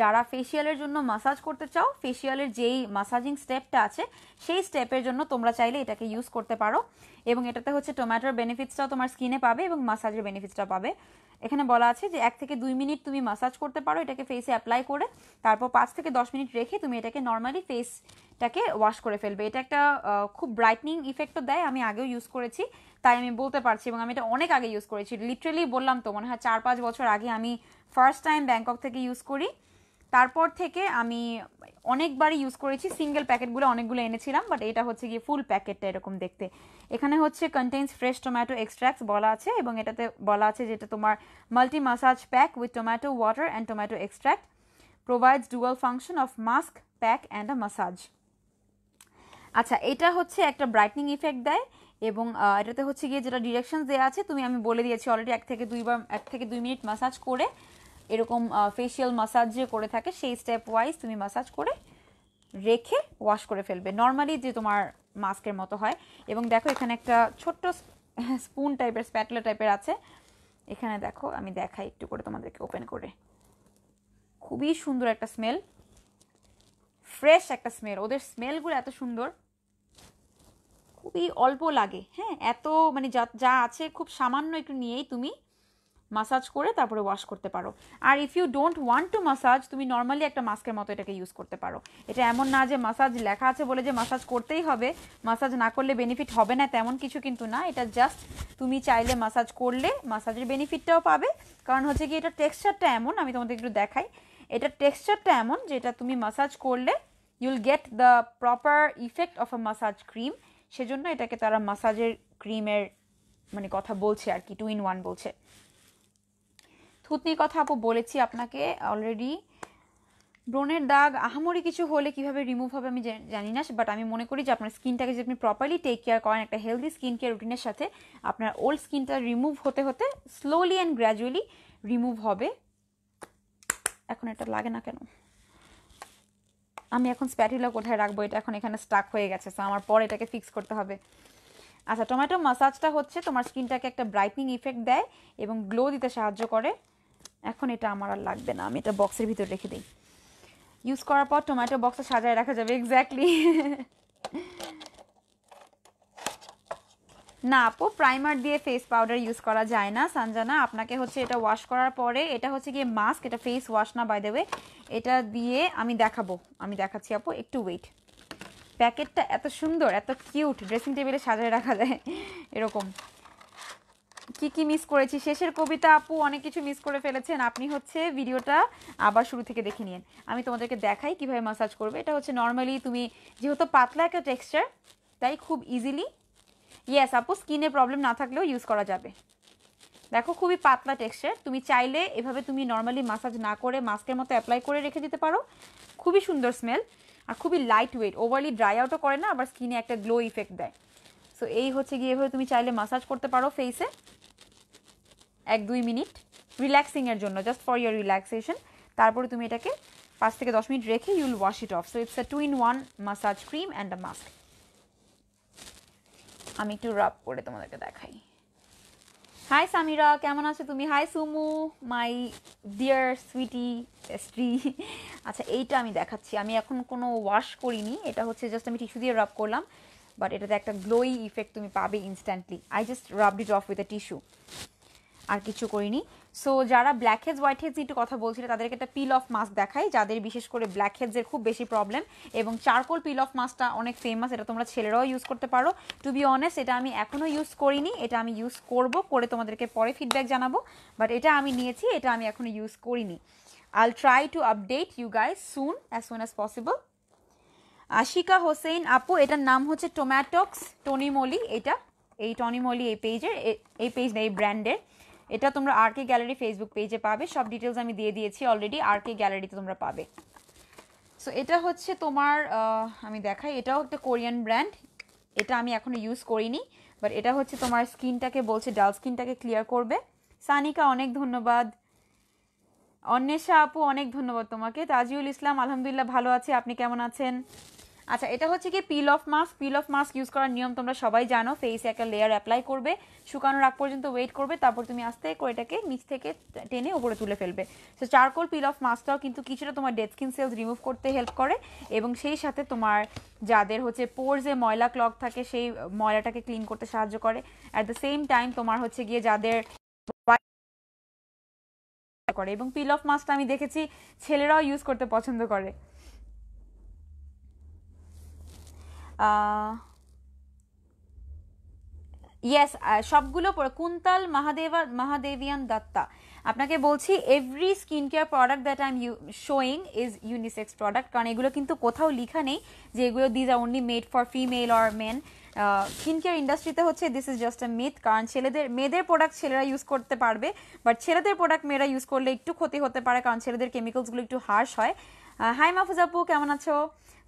যারা ফেসিয়ালের জন্য মাসাজ করতে চাও ফেসিয়ালের যেই মাসাজিং স্টেপটা আছে সেই স্টেপের জন্য তোমরা চাইলে এটাকে ইউজ করতে পারো এবং এটাতে হচ্ছে টোম্যাটোর বেনিফিটসটাও তোমার স্কিনে পাবে এবং মাসাজের বেনিফিটসটা পাবে এখানে বলা আছে যে এক থেকে দুই মিনিট তুমি মাসাজ করতে পারো এটাকে ফেসে অ্যাপ্লাই করে তারপর পাঁচ থেকে দশ মিনিট রেখে তুমি এটাকে নর্মালি ফেসটাকে ওয়াশ করে ফেলবে এটা একটা খুব ব্রাইটনিং ইফেক্টও দেয় আমি আগেও ইউজ করেছি তাই আমি বলতে পারছি এবং আমি এটা অনেক আগে ইউজ করেছি লিটারেলি বললাম তো মনে হয় চার পাঁচ বছর আগে আমি ফার্স্ট টাইম ব্যাংকক থেকে ইউজ করি তারপর থেকে আমি অনেকবারই ইউজ করেছি সিঙ্গেল প্যাকেটগুলো অনেকগুলো এনেছিলাম বাট এটা হচ্ছে গিয়ে ফুল প্যাকেটটা এরকম দেখতে এখানে হচ্ছে কন্টেন্স ফ্রেশ টম্যাটো এক্সট্র্যাক্টস বলা আছে এবং এটাতে বলা আছে যেটা তোমার multi massage pack with tomato water and tomato extract provides dual function of mask pack and a massage আচ্ছা এটা হচ্ছে একটা ব্রাইটনিং ইফেক্ট দেয় এবং এটাতে হচ্ছে গিয়ে যেটা ডিরেকশন দেওয়া আছে তুমি আমি বলে দিয়েছি অলরেডি এক থেকে দুইবার এক থেকে দুই মিনিট মাসাজ করে এরকম ফেশিয়াল মাসাজ যে করে থাকে সেই স্টেপ ওয়াইজ তুমি মাসাজ করে রেখে ওয়াশ করে ফেলবে নর্মালি যে তোমার মাস্কের মতো হয় এবং দেখো এখানে একটা ছোট্ট স্পুন টাইপের স্প্যাটলা টাইপের আছে এখানে দেখো আমি দেখাই একটু করে তোমাদেরকে ওপেন করে খুবই সুন্দর একটা স্মেল ফ্রেশ একটা স্মেল ওদের স্মেলগুলো এত সুন্দর খুবই অল্প লাগে হ্যাঁ এত মানে যা যা আছে খুব সামান্য একটু নিয়েই তুমি মাসাজ করে তারপরে ওয়াশ করতে পারো আর if you don't want to massage তুমি নর্মালি একটা মাস্কের মতো এটাকে ইউজ করতে পারো এটা এমন না যে মাসাজ লেখা আছে বলে যে মাসাজ করতেই হবে মাসাজ না করলে বেনিফিট হবে না তেমন কিছু কিন্তু না এটা জাস্ট তুমি চাইলে মাসাজ করলে মাসাজের বেনিফিটটাও পাবে কারণ হচ্ছে কি এটা টেক্সচারটা এমন আমি তোমাদের একটু দেখাই এটা টেক্সচারটা এমন যেটা তুমি মাসাজ করলে you'll get the proper effect of a massage cream সেজন্য এটাকে তারা মাসাজের ক্রিমের মানে কথা বলছে আর কি টু ইন ওয়ান বলছে থুতনির কথা আপু বলেছি আপনাকে অলরেডি ব্রণের দাগ আহামরি কিছু হলে কিভাবে রিমুভ হবে আমি জানি না বাট আমি মনে করি যে আপনার স্কিনটাকে যদি আপনি প্রপারলি টেক কেয়ার করেন একটা হেলদি স্কিন কেয়ার রুটিনের সাথে আপনার ওল্ড স্কিনটা রিমুভ হতে হতে স্লোলি অ্যান্ড গ্র্যাজুয়ালি রিমুভ হবে এখন এটা লাগে না কেন আমি এখন স্প্যাটুলা কোথায় রাখবো এটা এখন এখানে স্টাক হয়ে গেছে সো আমার পর এটাকে ফিক্স করতে হবে আচ্ছা টমেটো মাসাজটা হচ্ছে তোমার স্কিনটাকে একটা ব্রাইটনিং ইফেক্ট দেয় এবং গ্লো দিতে সাহায্য করে এখন এটা আমার আর লাগবে না আমি এটা বক্সের ভিতর রেখে দিই ইউজ করার পর টমেটো বক্সে সাজায় রাখা যাবে এক্স্যাক্টলি না আপু প্রাইমার দিয়ে ফেস পাউডার ইউজ করা যায় না সানজানা আপনাকে হচ্ছে এটা ওয়াশ করার পরে এটা হচ্ছে গিয়ে মাস্ক এটা ফেস ওয়াশ না বাই দেবে এটা দিয়ে আমি দেখাবো আমি দেখাচ্ছি আপু একটু ওয়েট প্যাকেটটা এত সুন্দর এত কিউট ড্রেসিং টেবিলে সাজায় রাখা যায় এরকম কি কি মিস করেছি শেষের কবিতা আপু অনেক কিছু মিস করে ফেলেছেন আপনি হচ্ছে ভিডিওটা আবার শুরু থেকে দেখে নিন আমি তোমাদেরকে দেখাই কিভাবে মাসাজ করবে এটা হচ্ছে নর্মালি তুমি যেহেতু পাতলা একটা টেক্সচার তাই খুব ইজিলি ইয়েস আপু স্কিনে প্রবলেম না থাকলেও ইউজ করা যাবে দেখো খুবই পাতলা টেক্সচার তুমি চাইলে এভাবে তুমি নর্মালি মাসাজ না করে মাস্কের মতো অ্যাপ্লাই করে রেখে দিতে পারো খুবই সুন্দর স্মেল আর খুবই লাইট ওয়েট ওভারলি ড্রাই আউটও করে না আবার স্কিনে একটা গ্লো ইফেক্ট দেয় সো এই হচ্ছে গিয়ে এভাবে তুমি চাইলে মাসাজ করতে পারো ফেসে এক দুই মিনিট রিল্যাক্সিংয়ের জন্য জাস্ট ফর ইয়ার রিল্যাক্সেশন তারপরে তুমি এটাকে পাঁচ থেকে দশ মিনিট রেখে you'll wash it off so it's a two in one massage cream and a mask আমি একটু রাব করে তোমাদেরকে দেখাই হাই সামিরা কেমন আছো তুমি hi Sumu my dear sweetie স্ত্রী আচ্ছা এইটা আমি দেখাচ্ছি আমি এখন কোনো ওয়াশ করিনি এটা হচ্ছে জাস্ট আমি টিস্যু দিয়ে রাব করলাম বাট এটাতে একটা গ্লোই ইফেক্ট তুমি পাবে instantly I just rubbed it off with a tissue আর কিছু করিনি সো যারা ব্ল্যাক হেডস হোয়াইট হেডস একটু কথা বলছিল তাদেরকে একটা পিল অফ মাস্ক দেখাই যাদের বিশেষ করে ব্ল্যাক হেডসের খুব বেশি প্রবলেম এবং চারকোল পিল অফ মাস্কটা অনেক ফেমাস এটা তোমরা ছেলেরাও ইউজ করতে পারো টু বি অনেস্ট এটা আমি এখনও ইউজ করিনি এটা আমি ইউজ করব করে তোমাদেরকে পরে ফিডব্যাক জানাবো বাট এটা আমি নিয়েছি এটা আমি এখনও ইউজ করিনি I'll try to update you guys soon as soon as possible Ashika Hossain আপু এটার নাম হচ্ছে টোম্যাটক্স টনিমলি এটা এই টনিমলি এই পেজের এই পেজ না এই ব্র্যান্ডের এটা তোমরা আর কে গ্যালারি ফেসবুক পেজে পাবে সব ডিটেলস আমি দিয়ে দিয়েছি অলরেডি আর কে গ্যালারিতে তোমরা পাবে সো এটা হচ্ছে তোমার আমি দেখাই এটাও একটা কোরিয়ান ব্র্যান্ড এটা আমি এখনও ইউজ করিনি বাট এটা হচ্ছে তোমার স্কিনটাকে বলছে ডাল স্কিনটাকে ক্লিয়ার করবে সানিকা অনেক ধন্যবাদ অন্বেষা আপু অনেক ধন্যবাদ তোমাকে তাজিউল ইসলাম আলহামদুলিল্লাহ ভালো আছে আপনি কেমন আছেন আচ্ছা এটা হচ্ছে কি peel off mask peel off mask use করার নিয়ম তোমরা সবাই জানো ফেসে একটা লেয়ার অ্যাপ্লাই করবে শুকানোর আগ পর্যন্ত ওয়েট করবে তারপর তুমি আস্তে করে এটাকে নিচ থেকে টেনে উপরে তুলে ফেলবে সো চারকোল পিল অফ মাস্কটাও কিন্তু কিছুটা তোমার ডেড স্কিন সেলস রিমুভ করতে হেল্প করে এবং সেই সাথে তোমার যাদের হচ্ছে পোর যে ময়লা ক্লক থাকে সেই ময়লাটাকে ক্লিন করতে সাহায্য করে অ্যাট দ্য সেম টাইম তোমার হচ্ছে গিয়ে যাদের করে এবং পিল অফ মাস্কটা আমি দেখেছি ছেলেরাও ইউজ করতে পছন্দ করে ইয়েস সবগুলো কুন্তাল মহাদেবা মহাদেবিয়ান দত্তা আপনাকে বলছি every skin care product that I am you showing is unisex product কারণ এগুলো কিন্তু কোথাও লেখা নেই যে এগুলো these are only made for female or men skin care ইন্ডাস্ট্রিতে হচ্ছে this is just a myth কারণ ছেলেদের মেয়েদের প্রোডাক্ট ছেলেরা ইউজ করতে পারবে বাট ছেলেদের প্রোডাক্ট মেয়েরা ইউজ করলে একটু ক্ষতি হতে পারে কারণ ছেলেদের কেমিক্যালসগুলো একটু হার্শ হয় হাই মাহফুজ আপু কেমন আছো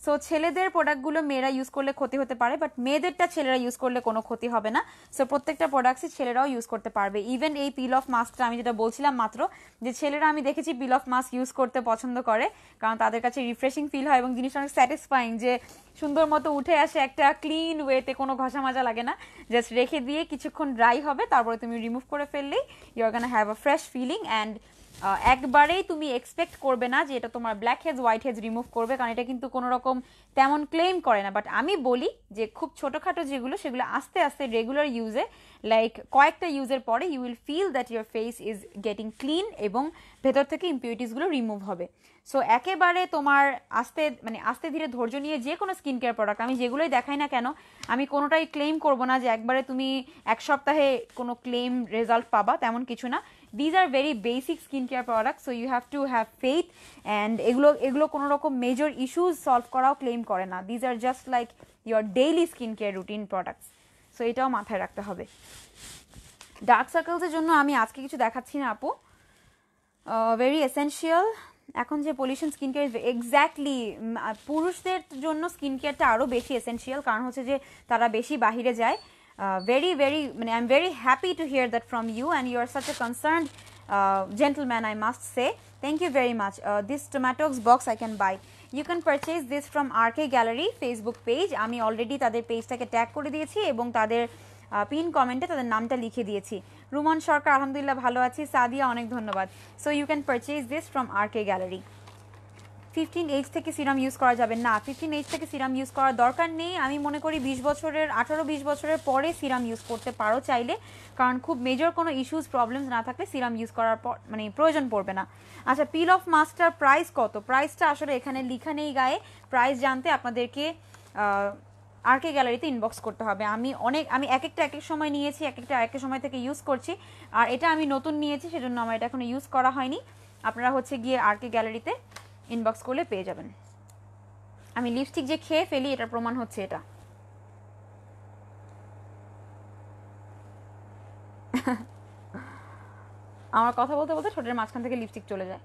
সো ছেলেদের প্রোডাক্টগুলো মেয়েরা ইউজ করলে ক্ষতি হতে পারে বাট মেয়েদেরটা ছেলেরা ইউজ করলে কোনো ক্ষতি হবে না সো প্রত্যেকটা প্রোডাক্টসই ছেলেরাও ইউজ করতে পারবে ইভেন এই পিল অফ মাস্কটা আমি যেটা বলছিলাম মাত্র যে ছেলেরা আমি দেখেছি পিল অফ মাস্ক ইউজ করতে পছন্দ করে কারণ তাদের কাছে রিফ্রেশিং ফিল হয় এবং জিনিসটা অনেক স্যাটিসফাইং যে সুন্দর মতো উঠে আসে একটা ক্লিন ওয়েতে কোনো ঘষা মাজা লাগে না জাস্ট রেখে দিয়ে কিছুক্ষণ ড্রাই হবে তারপরে তুমি রিমুভ করে ফেললেই you are gonna have a fresh feeling and একবারেই তুমি এক্সপেক্ট করবে না যে এটা তোমার blackheads whiteheads remove করবে কারণ এটা কিন্তু কোনো রকম তেমন ক্লেম করে না বাট আমি বলি যে খুব ছোটোখাটো যেগুলো সেগুলো আস্তে আস্তে রেগুলার ইউজে লাইক কয়েকটা ইউজের পরে you will feel that your face is getting clean এবং ভেতর থেকে ইম্পিউরিটিসগুলো রিমুভ হবে সো একেবারে তোমার আস্তে মানে আস্তে ধীরে ধৈর্য নিয়ে যে কোনো স্কিন কেয়ার প্রোডাক্ট আমি যেগুলোই দেখাই না কেন আমি কোনোটাই ক্লেম করব না যে একবারে তুমি এক সপ্তাহে কোনো ক্লেম রেজাল্ট পাবা তেমন কিছু না these are very basic skin care product so you have to have faith and এগুলো এগুলো কোনো রকম মেজর ইস্যুজ সলভ করাও ক্লেম করে না these are just like your daily skin care routine products so এটাও মাথায় রাখতে হবে ডার্ক সার্কেলসের জন্য আমি আজকে কিছু দেখাচ্ছি না আপু ভেরি এসেন্সিয়াল এখন যে পলিউশন স্কিন কেয়ার এক্স্যাক্টলি পুরুষদের জন্য স্কিন কেয়ারটা আরও বেশি এসেন্সিয়াল কারণ হচ্ছে যে তারা বেশি বাহিরে যায় ভেরি ভেরি মানে I am very happy to hear that from you and you are such a concern gentleman I must say thank you very much this this box I can buy you can purchase this from R K gallery Facebook page আমি already তাদের পেজটাকে tag করে দিয়েছি এবং তাদের pin কমেন্টে তাদের নামটা লিখে দিয়েছি রুমন সরকার আলহামদুলিল্লাহ ভালো আছি সাদিয়া অনেক ধন্যবাদ so you can purchase this from R K gallery fifteen age থেকে সিরাম ইউজ করা যাবে না ফিফটিন এইজ থেকে সিরাম ইউজ করার দরকার নেই আমি মনে করি বিশ বছরের আঠারো বিশ বছরের পরে সিরাম ইউজ করতে পারো চাইলে কারণ খুব মেজর কোনো ইস্যুস প্রবলেমস না থাকলে সিরাম ইউজ করার পর মানে প্রয়োজন পড়বে না আচ্ছা পিল অফ মাস্টার প্রাইস কত প্রাইসটা আসলে এখানে লিখা নেই গায়ে প্রাইস জানতে আপনাদেরকে আর কে গ্যালারিতে ইনবক্স করতে হবে আমি অনেক আমি এক একটা এক এক সময় নিয়েছি এক একটা এক সময় থেকে ইউজ করছি আর এটা আমি নতুন নিয়েছি সেজন্য আমার এটা এখনো ইউজ করা হয়নি আপনারা হচ্ছে গিয়ে আর কে গ্যালারিতে ইনবক্স করলে পেয়ে যাবেন আমি লিপস্টিক যে খেয়ে ফেলি এটার প্রমাণ হচ্ছে এটা আমার কথা বলতে বলতে ছোটের মাঝখান থেকে লিপস্টিক চলে যায়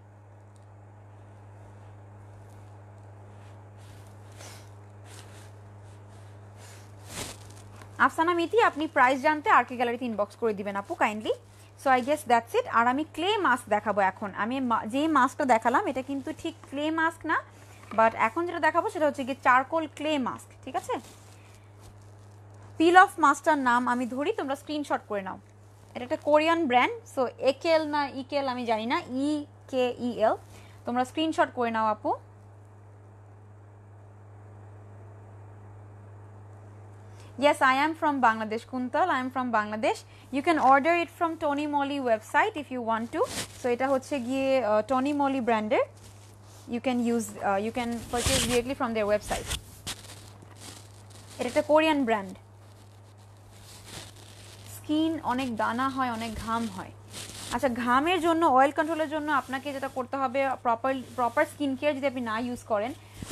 আফসানা মিতি আপনি প্রাইস জানতে আর কে গ্যালারিতে ইনবক্স করে দিবেন আপু kindly so I guess that's it আর আমি ক্লে মাস্ক দেখাবো এখন আমি যে মাস্কটা দেখালাম এটা কিন্তু ঠিক ক্লে মাস্ক না বাট এখন যেটা দেখাবো সেটা হচ্ছে গিয়ে চারকোল ক্লে মাস্ক ঠিক আছে পিল অফ মাস্টার নাম আমি ধরি তোমরা স্ক্রিনশট করে নাও এটা একটা কোরিয়ান ব্র্যান্ড সো একেল না ইকেল আমি জানি না ই কে ই এল তোমরা স্ক্রিনশট করে নাও আপু Yes, I am from Bangladesh, Kuntal. I am from Bangladesh. You can order it from Tony Moly website if you want to. So এটা হচ্ছে গিয়ে Tony Moly brander. you can use uh, you can purchase directly from their website এটা একটা Korean brand skin অনেক দানা হয় অনেক ঘাম হয় আচ্ছা ঘামের জন্য অয়েল কন্ট্রোলের জন্য আপনাকে যেটা করতে হবে প্রপার প্রপার স্কিন কেয়ার যদি আপনি না ইউজ করেন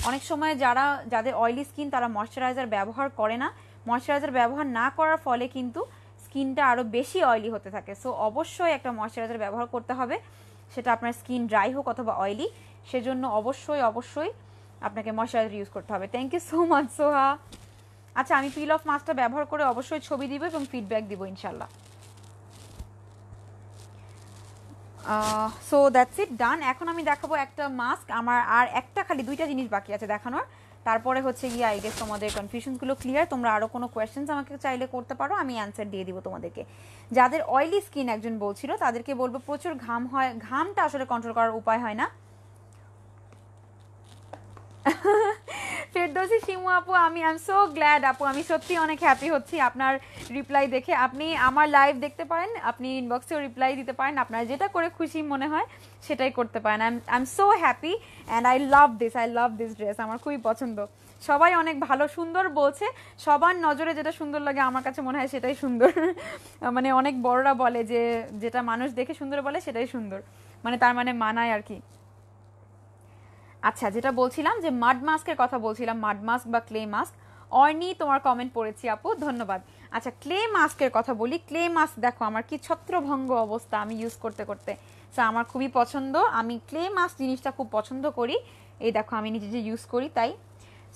অনেক সময় যারা যাদের অয়েলি স্কিন তারা ময়শ্চারাইজার ব্যবহার করে না ময়শ্চারাইজার ব্যবহার না করার ফলে কিন্তু স্কিনটা আরও বেশি অয়েলি হতে থাকে সো অবশ্যই একটা ময়শ্চারাইজার ব্যবহার করতে হবে সেটা আপনার স্কিন ড্রাই হোক অথবা অয়েলি সেজন্য অবশ্যই অবশ্যই আপনাকে ময়শ্চারাইজার ইউজ করতে হবে thank you so much Soha আচ্ছা আমি পিল অফ মাস্কটা ব্যবহার করে অবশ্যই ছবি দিব এবং ফিডব্যাক দিব ইনশাল্লাহ সো দ্যাটস ইট ডান এখন আমি দেখাবো একটা মাস্ক আমার আর একটা খালি দুইটা জিনিস বাকি আছে দেখানোর তারপরে হচ্ছে গিয়ে আই গেস তোমাদের কনফিউশনগুলো ক্লিয়ার তোমরা আরও কোনো কোয়েশ্চেন্স আমাকে চাইলে করতে পারো আমি অ্যান্সার দিয়ে দিব তোমাদেরকে যাদের অয়েলি স্কিন একজন বলছিল তাদেরকে বলবো প্রচুর ঘাম হয় ঘামটা আসলে কন্ট্রোল করার উপায় হয় না ফেরদৌসি শিমু আপু আমি আই এম সো গ্ল্যাড আপু আমি সত্যি অনেক হ্যাপি হচ্ছি আপনার রিপ্লাই দেখে আপনি আমার লাইভ দেখতে পারেন আপনি ইনবক্সেও রিপ্লাই দিতে পারেন আপনার যেটা করে খুশি মনে হয় সেটাই করতে পারেন I I am so happy and I love this I love this dress আমার খুবই পছন্দ সবাই অনেক ভালো সুন্দর বলছে সবার নজরে যেটা সুন্দর লাগে আমার কাছে মনে হয় সেটাই সুন্দর মানে অনেক বড়রা বলে যে যেটা মানুষ দেখে সুন্দর বলে সেটাই সুন্দর মানে তার মানে মানায় আর কি আচ্ছা যেটা বলছিলাম যে মাড মাস্কের কথা বলছিলাম মাড মাস্ক বা ক্লে মাস্ক অর্নি তোমার কমেন্ট পড়েছি আপু ধন্যবাদ আচ্ছা ক্লে মাস্কের কথা বলি ক্লে মাস্ক দেখো আমার কি ছত্রভঙ্গ অবস্থা আমি ইউজ করতে করতে সো আমার খুবই পছন্দ আমি ক্লে মাস্ক জিনিসটা খুব পছন্দ করি এই দেখো আমি নিজে যে ইউজ করি তাই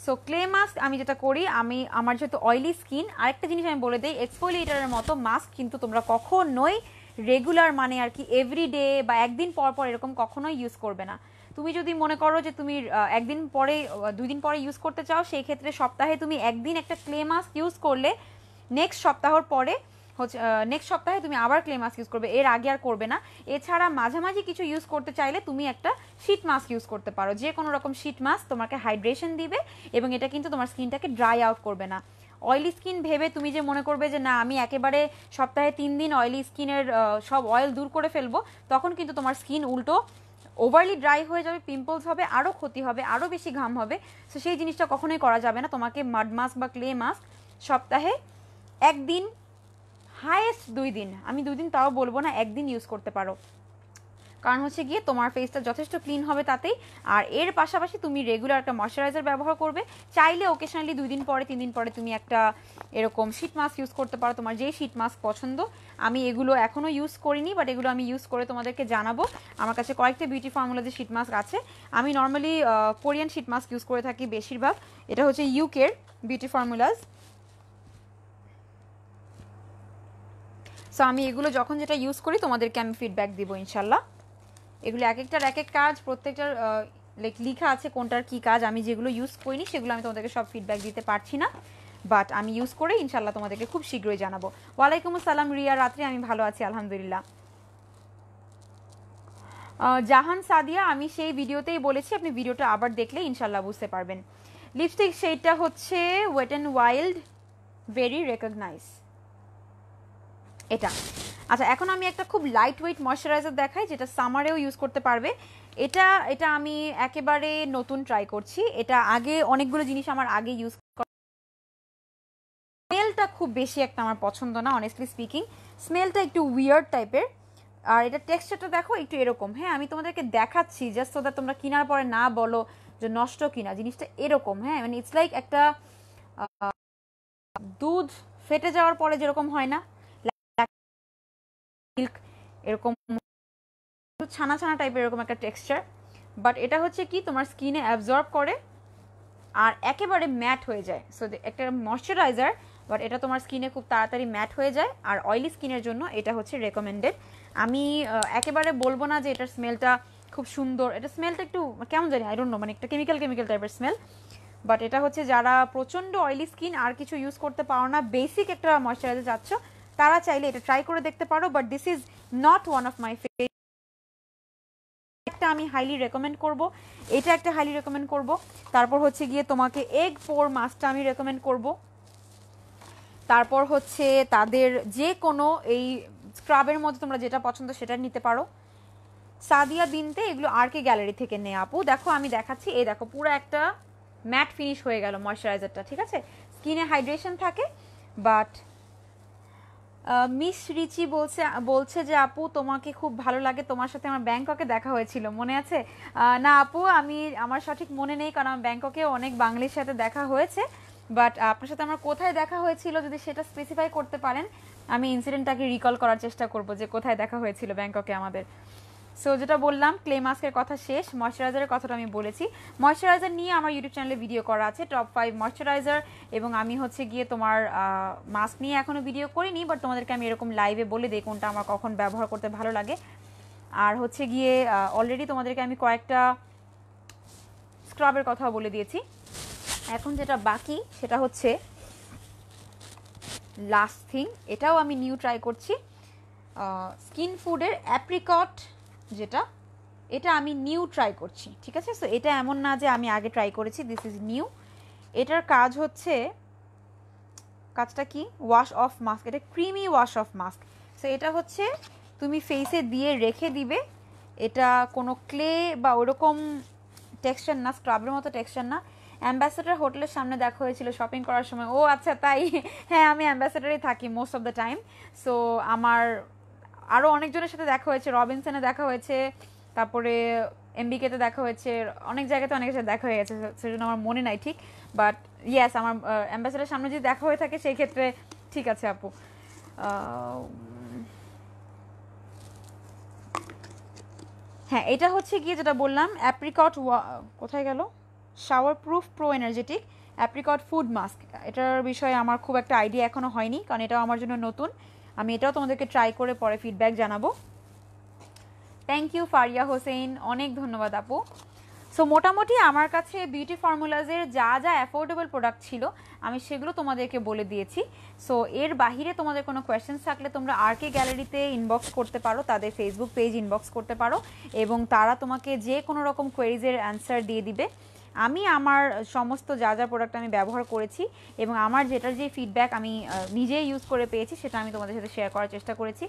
সো ক্লে মাস্ক আমি যেটা করি আমি আমার যেহেতু অয়েলি স্কিন আরেকটা জিনিস আমি বলে দিই এক্সফোলিয়েটারের মতো মাস্ক কিন্তু তোমরা কখনোই রেগুলার মানে আর কি এভরিডে বা একদিন পর পর এরকম কখনোই ইউজ করবে না তুমি যদি মনে করো যে তুমি একদিন পরে দুই দিন পরে ইউজ করতে চাও সেই ক্ষেত্রে সপ্তাহে তুমি একদিন একটা ক্লে মাস্ক ইউজ করলে নেক্সট সপ্তাহর পরে হচ্ছে নেক্সট সপ্তাহে তুমি আবার ক্লে মাস্ক ইউজ করবে এর আগে আর করবে না এছাড়া মাঝামাঝি কিছু ইউজ করতে চাইলে তুমি একটা শীট মাস্ক ইউজ করতে পারো যে কোনো রকম শীট মাস্ক তোমাকে হাইড্রেশন দিবে এবং এটা কিন্তু তোমার স্কিনটাকে ড্রাই আউট করবে না অয়েলি স্কিন ভেবে তুমি যে মনে করবে যে না আমি একেবারে সপ্তাহে তিন দিন অয়েলি স্কিনের সব অয়েল দূর করে ফেলবো তখন কিন্তু তোমার স্কিন উল্টো ওভারলি ড্রাই হয়ে যাবে পিম্পলস হবে আরও ক্ষতি হবে আরও বেশি ঘাম হবে সো সেই জিনিসটা কখনোই করা যাবে না তোমাকে মাড মাস্ক বা ক্লে মাস্ক সপ্তাহে একদিন হায়েস্ট দুই দিন আমি দুই দিন তাও বলবো না একদিন ইউজ করতে পারো কারণ হচ্ছে গিয়ে তোমার ফেসটা যথেষ্ট ক্লিন হবে তাতেই আর এর পাশাপাশি তুমি রেগুলার একটা ময়শ্চারাইজার ব্যবহার করবে চাইলে ওকেশনালি দুই দিন পরে তিন দিন পরে তুমি একটা এরকম শীত মাস্ক ইউজ করতে পারো তোমার যেই শীত মাস্ক পছন্দ আমি এগুলো এখনও ইউজ করিনি বাট এগুলো আমি ইউজ করে তোমাদেরকে জানাবো আমার কাছে কয়েকটা বিউটি ফর্মুলাদের শীত মাস্ক আছে আমি normally Korean sheet mask use করে থাকি বেশিরভাগ এটা হচ্ছে ইউকের বিউটি ফর্মুলাস সো আমি এগুলো যখন যেটা ইউজ করি তোমাদেরকে আমি ফিডব্যাক দিব ইনশাল্লাহ এগুলি এক একটার এক এক কাজ প্রত্যেকটার লাইক লিখা আছে কোনটার কি কাজ আমি যেগুলো ইউজ করিনি সেগুলো আমি তোমাদেরকে সব ফিডব্যাক দিতে পারছি না বাট আমি ইউজ করে ইনশাল্লাহ তোমাদেরকে খুব শীঘ্রই জানাবো ওয়ালাইকুম আসসালাম রিয়া রাত্রি আমি ভালো আছি আলহামদুলিল্লাহ জাহান সাদিয়া আমি সেই ভিডিওতেই বলেছি আপনি ভিডিওটা আবার দেখলে ইনশাল্লাহ বুঝতে পারবেন লিপস্টিক শেডটা হচ্ছে wet and wild very recognize এটা আচ্ছা এখন আমি একটা খুব লাইট ওয়েট ময়শ্চারাইজার দেখাই যেটা সামারেও ইউজ করতে পারবে এটা এটা আমি একেবারে নতুন ট্রাই করছি এটা আগে অনেকগুলো জিনিস আমার আগে ইউজ স্মেলটা খুব বেশি একটা আমার পছন্দ না অনেস্টলি স্পিকিং স্মেলটা একটু উইয়ার্ড টাইপের আর এটা টেক্সচারটা দেখো একটু এরকম হ্যাঁ আমি তোমাদেরকে দেখাচ্ছি জাস্ট সো দ্যাট তোমরা কেনার পরে না বলো যে নষ্ট কিনা জিনিসটা এরকম হ্যাঁ মানে ইটস লাইক একটা দুধ ফেটে যাওয়ার পরে যেরকম হয় না সিল্ক এরকম ছানা ছানা টাইপের এরকম একটা টেক্সচার বাট এটা হচ্ছে কি তোমার স্কিনে অ্যাবজর্ব করে আর একেবারে ম্যাট হয়ে যায় সো একটা ময়শ্চারাইজার বাট এটা তোমার স্কিনে খুব তাড়াতাড়ি ম্যাট হয়ে যায় আর অয়েলি স্কিনের জন্য এটা হচ্ছে রেকমেন্ডেড আমি একেবারে বলবো না যে এটার স্মেলটা খুব সুন্দর এটা স্মেলটা একটু কেমন জানি আই মানে একটা কেমিক্যাল কেমিক্যাল টাইপের স্মেল বাট এটা হচ্ছে যারা প্রচণ্ড অয়েলি স্কিন আর কিছু ইউজ করতে পারো না বেসিক একটা ময়শ্চারাইজার চাচ্ছ তারা চাইলে এটা ট্রাই করে দেখতে পারো but this is not one of my favourite একটা আমি হাইলি রেকমেন্ড করব এটা একটা হাইলি রেকমেন্ড করব তারপর হচ্ছে গিয়ে তোমাকে এগ পোর মাছটা আমি রেকমেন্ড করব তারপর হচ্ছে তাদের যে কোনো এই স্ক্রাবের মধ্যে তোমরা যেটা পছন্দ সেটা নিতে পারো সাদিয়া বিনতে এগুলো আর কে গ্যালারি থেকে নে আপু দেখো আমি দেখাচ্ছি এই দেখো পুরো একটা ম্যাট ফিনিশ হয়ে গেল ময়শ্চারাইজারটা ঠিক আছে স্কিনে হাইড্রেশন থাকে বাট মিস রিচি বলছে বলছে যে আপু তোমাকে খুব ভালো লাগে তোমার সাথে আমার ব্যাংককে দেখা হয়েছিল মনে আছে না আপু আমি আমার সঠিক মনে নেই কারণ আমার ব্যাংককে অনেক বাঙালির সাথে দেখা হয়েছে বাট আপনার সাথে আমার কোথায় দেখা হয়েছিল যদি সেটা স্পেসিফাই করতে পারেন আমি ইনসিডেন্টটাকে রিকল করার চেষ্টা করব যে কোথায় দেখা হয়েছিল ব্যাংককে আমাদের সো যেটা বললাম ক্লে মাস্কের কথা শেষ ময়শ্চারাইজারের কথাটা আমি বলেছি ময়শ্চারাইজার নিয়ে আমার ইউটিউব চ্যানেলে ভিডিও করা আছে টপ ফাইভ ময়শ্চারাইজার এবং আমি হচ্ছে গিয়ে তোমার মাস্ক নিয়ে এখনও ভিডিও করিনি বাট তোমাদেরকে আমি এরকম লাইভে বলে দিই কোনটা আমার কখন ব্যবহার করতে ভালো লাগে আর হচ্ছে গিয়ে অলরেডি তোমাদেরকে আমি কয়েকটা স্ক্রাবের কথা বলে দিয়েছি এখন যেটা বাকি সেটা হচ্ছে লাস্ট থিং এটাও আমি নিউ ট্রাই করছি স্কিন ফুডের অ্যাপ্রিকট যেটা এটা আমি নিউ ট্রাই করছি ঠিক আছে সো এটা এমন না যে আমি আগে ট্রাই করেছি দিস ইজ নিউ এটার কাজ হচ্ছে কাজটা কি ওয়াশ অফ মাস্ক এটা creamy wash off mask so এটা হচ্ছে তুমি ফেসে দিয়ে রেখে দিবে এটা কোনো ক্লে বা ওরকম টেক্সচার না স্ক্রাবের মতো টেক্সচার না অ্যাম্বাসেডার হোটেলের সামনে দেখা হয়েছিল শপিং করার সময় ও আচ্ছা তাই হ্যাঁ আমি অ্যাম্বাসেডারই থাকি most of the time so আমার আরও অনেকজনের সাথে দেখা হয়েছে রবিনসনে দেখা হয়েছে তারপরে এমবিকেতে দেখা হয়েছে অনেক জায়গাতে অনেকের সাথে দেখা হয়ে গেছে সেজন্য আমার মনে নাই ঠিক বাট ইয়েস আমার অ্যাম্বাসেডার সামনে যদি দেখা হয়ে থাকে সেই ক্ষেত্রে ঠিক আছে আপু হ্যাঁ এটা হচ্ছে গিয়ে যেটা বললাম অ্যাপ্রিকট কোথায় গেল shower proof pro energetic apricot food mask এটার বিষয়ে আমার খুব একটা আইডিয়া এখনও হয়নি কারণ এটাও আমার জন্য নতুন আমি এটাও তোমাদেরকে ট্রাই করে পরে ফিডব্যাক জানাবো থ্যাংক ইউ ফারিয়া হোসেন অনেক ধন্যবাদ আপু সো মোটামুটি আমার কাছে বিউটি ফর্মুলাজের যা যা অ্যাফোর্ডেবল প্রোডাক্ট ছিল আমি সেগুলো তোমাদেরকে বলে দিয়েছি সো এর বাহিরে তোমাদের কোনো কোয়েশ্চেন্স থাকলে তোমরা আর কে গ্যালারিতে ইনবক্স করতে পারো তাদের ফেসবুক পেজ ইনবক্স করতে পারো এবং তারা তোমাকে যে কোনো রকম কোয়েরিজের অ্যান্সার দিয়ে দিবে আমি আমার সমস্ত যা যা প্রোডাক্ট আমি ব্যবহার করেছি এবং আমার যেটার যে ফিডব্যাক আমি নিজেই ইউজ করে পেয়েছি সেটা আমি তোমাদের সাথে শেয়ার করার চেষ্টা করেছি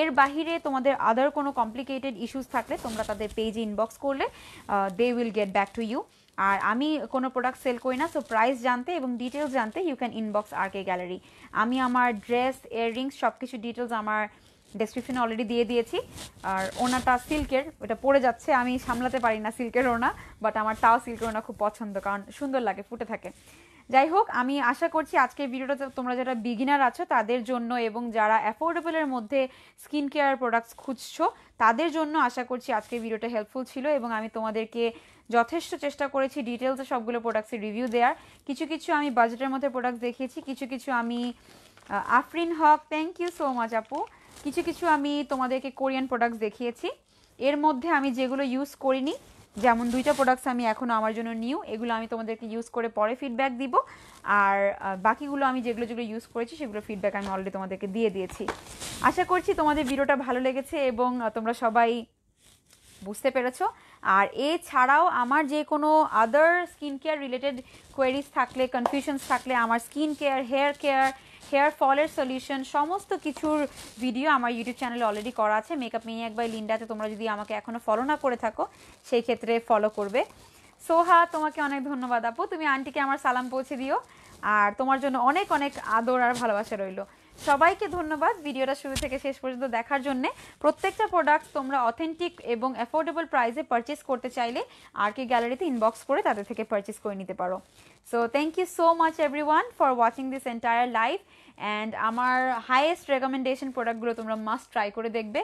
এর বাহিরে তোমাদের আদার কোনো কমপ্লিকেটেড ইস্যুস থাকলে তোমরা তাদের পেজে ইনবক্স করলে they will get back to you আর আমি কোনো প্রোডাক্ট সেল করি না সো প্রাইস জানতে এবং ডিটেলস জানতে you can inbox R K gallery আমি আমার ড্রেস রিংস সব কিছু ডিটেলস আমার ডেসক্রিপশনে অলরেডি দিয়ে দিয়েছি আর ওনাটা সিল্কের ওটা পরে যাচ্ছে আমি সামলাতে পারি না সিল্কের ওনা বাট আমার তাও সিল্কের ওনা খুব পছন্দ কারণ সুন্দর লাগে ফুটে থাকে যাই হোক আমি আশা করছি আজকের ভিডিওটা তোমরা যারা বিগিনার আছো তাদের জন্য এবং যারা অ্যাফোর্ডেবলের মধ্যে স্কিন কেয়ার প্রোডাক্টস খুঁজছো তাদের জন্য আশা করছি আজকের ভিডিওটা হেল্পফুল ছিল এবং আমি তোমাদেরকে যথেষ্ট চেষ্টা করেছি ডিটেলসে সবগুলো প্রোডাক্টসের রিভিউ দেওয়ার কিছু কিছু আমি বাজেটের মধ্যে প্রোডাক্ট দেখিয়েছি কিছু কিছু আমি Afrin Haque thank you so much আপু কিছু কিছু আমি তোমাদেরকে কোরিয়ান প্রোডাক্টস দেখিয়েছি এর মধ্যে আমি যেগুলো ইউজ করিনি যেমন দুইটা প্রোডাক্টস আমি এখনও আমার জন্য নিউ এগুলো আমি তোমাদেরকে ইউজ করে পরে ফিডব্যাক দিব আর বাকিগুলো আমি যেগুলো যেগুলো ইউজ করেছি সেগুলো ফিডব্যাক আমি অলরেডি তোমাদেরকে দিয়ে দিয়েছি আশা করছি তোমাদের ভিডিওটা ভালো লেগেছে এবং তোমরা সবাই বুঝতে পেরেছো আর এছাড়াও আমার যে কোনো other skin care related queries থাকলে কনফিউশনস থাকলে আমার skin care hair care hair ফলের সলিউশন সমস্ত কিছুর ভিডিও আমার ইউটিউব চ্যানেলে অলরেডি করা আছে মেকআপ মিনিয়াক বাই লিন্ডাতে তোমরা যদি আমাকে এখনও ফলো না করে থাকো সেই ক্ষেত্রে ফলো করবে সোহা তোমাকে অনেক ধন্যবাদ আপু তুমি আন্টিকে আমার সালাম পৌঁছে দিও আর তোমার জন্য অনেক অনেক আদর আর ভালোবাসা রইল সবাইকে ধন্যবাদ ভিডিওটা শুরু থেকে শেষ পর্যন্ত দেখার জন্য প্রত্যেকটা প্রোডাক্ট তোমরা অথেন্টিক এবং অ্যাফোর্ডেবল প্রাইসে পারচেস করতে চাইলে আর কি গ্যালারিতে ইনবক্স করে তাদের থেকে পারচেস করে নিতে পারো so thank you so much everyone for watching this entire life and আমার হাইয়েস্ট রেকমেন্ডেশন প্রোডাক্টগুলো তোমরা মাস্ট ট্রাই করে দেখবে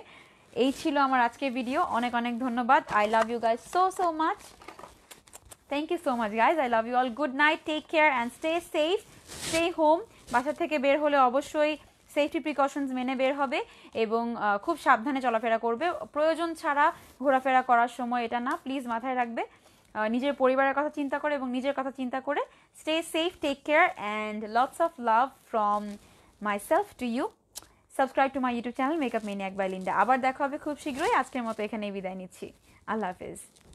এই ছিল আমার আজকের ভিডিও অনেক অনেক ধন্যবাদ I love you guys so so much thank you so much guys I love you all good night take care and stay safe stay home বাসা থেকে বের হলে অবশ্যই সেফটি প্রিকশনস মেনে বের হবে এবং খুব সাবধানে চলাফেরা করবে প্রয়োজন ছাড়া ঘোরাফেরা করার সময় এটা না প্লিজ মাথায় রাখবে নিজের পরিবারের কথা চিন্তা করে এবং নিজের কথা চিন্তা করে stay safe take care and lots of love from self to you subscribe to my YouTube channel makeup many bye Linda আবার দেখা হবে খুব শীঘ্রই আজকের মতো এখানে বিদায় নিচ্ছি আল্লাহ হাফেজ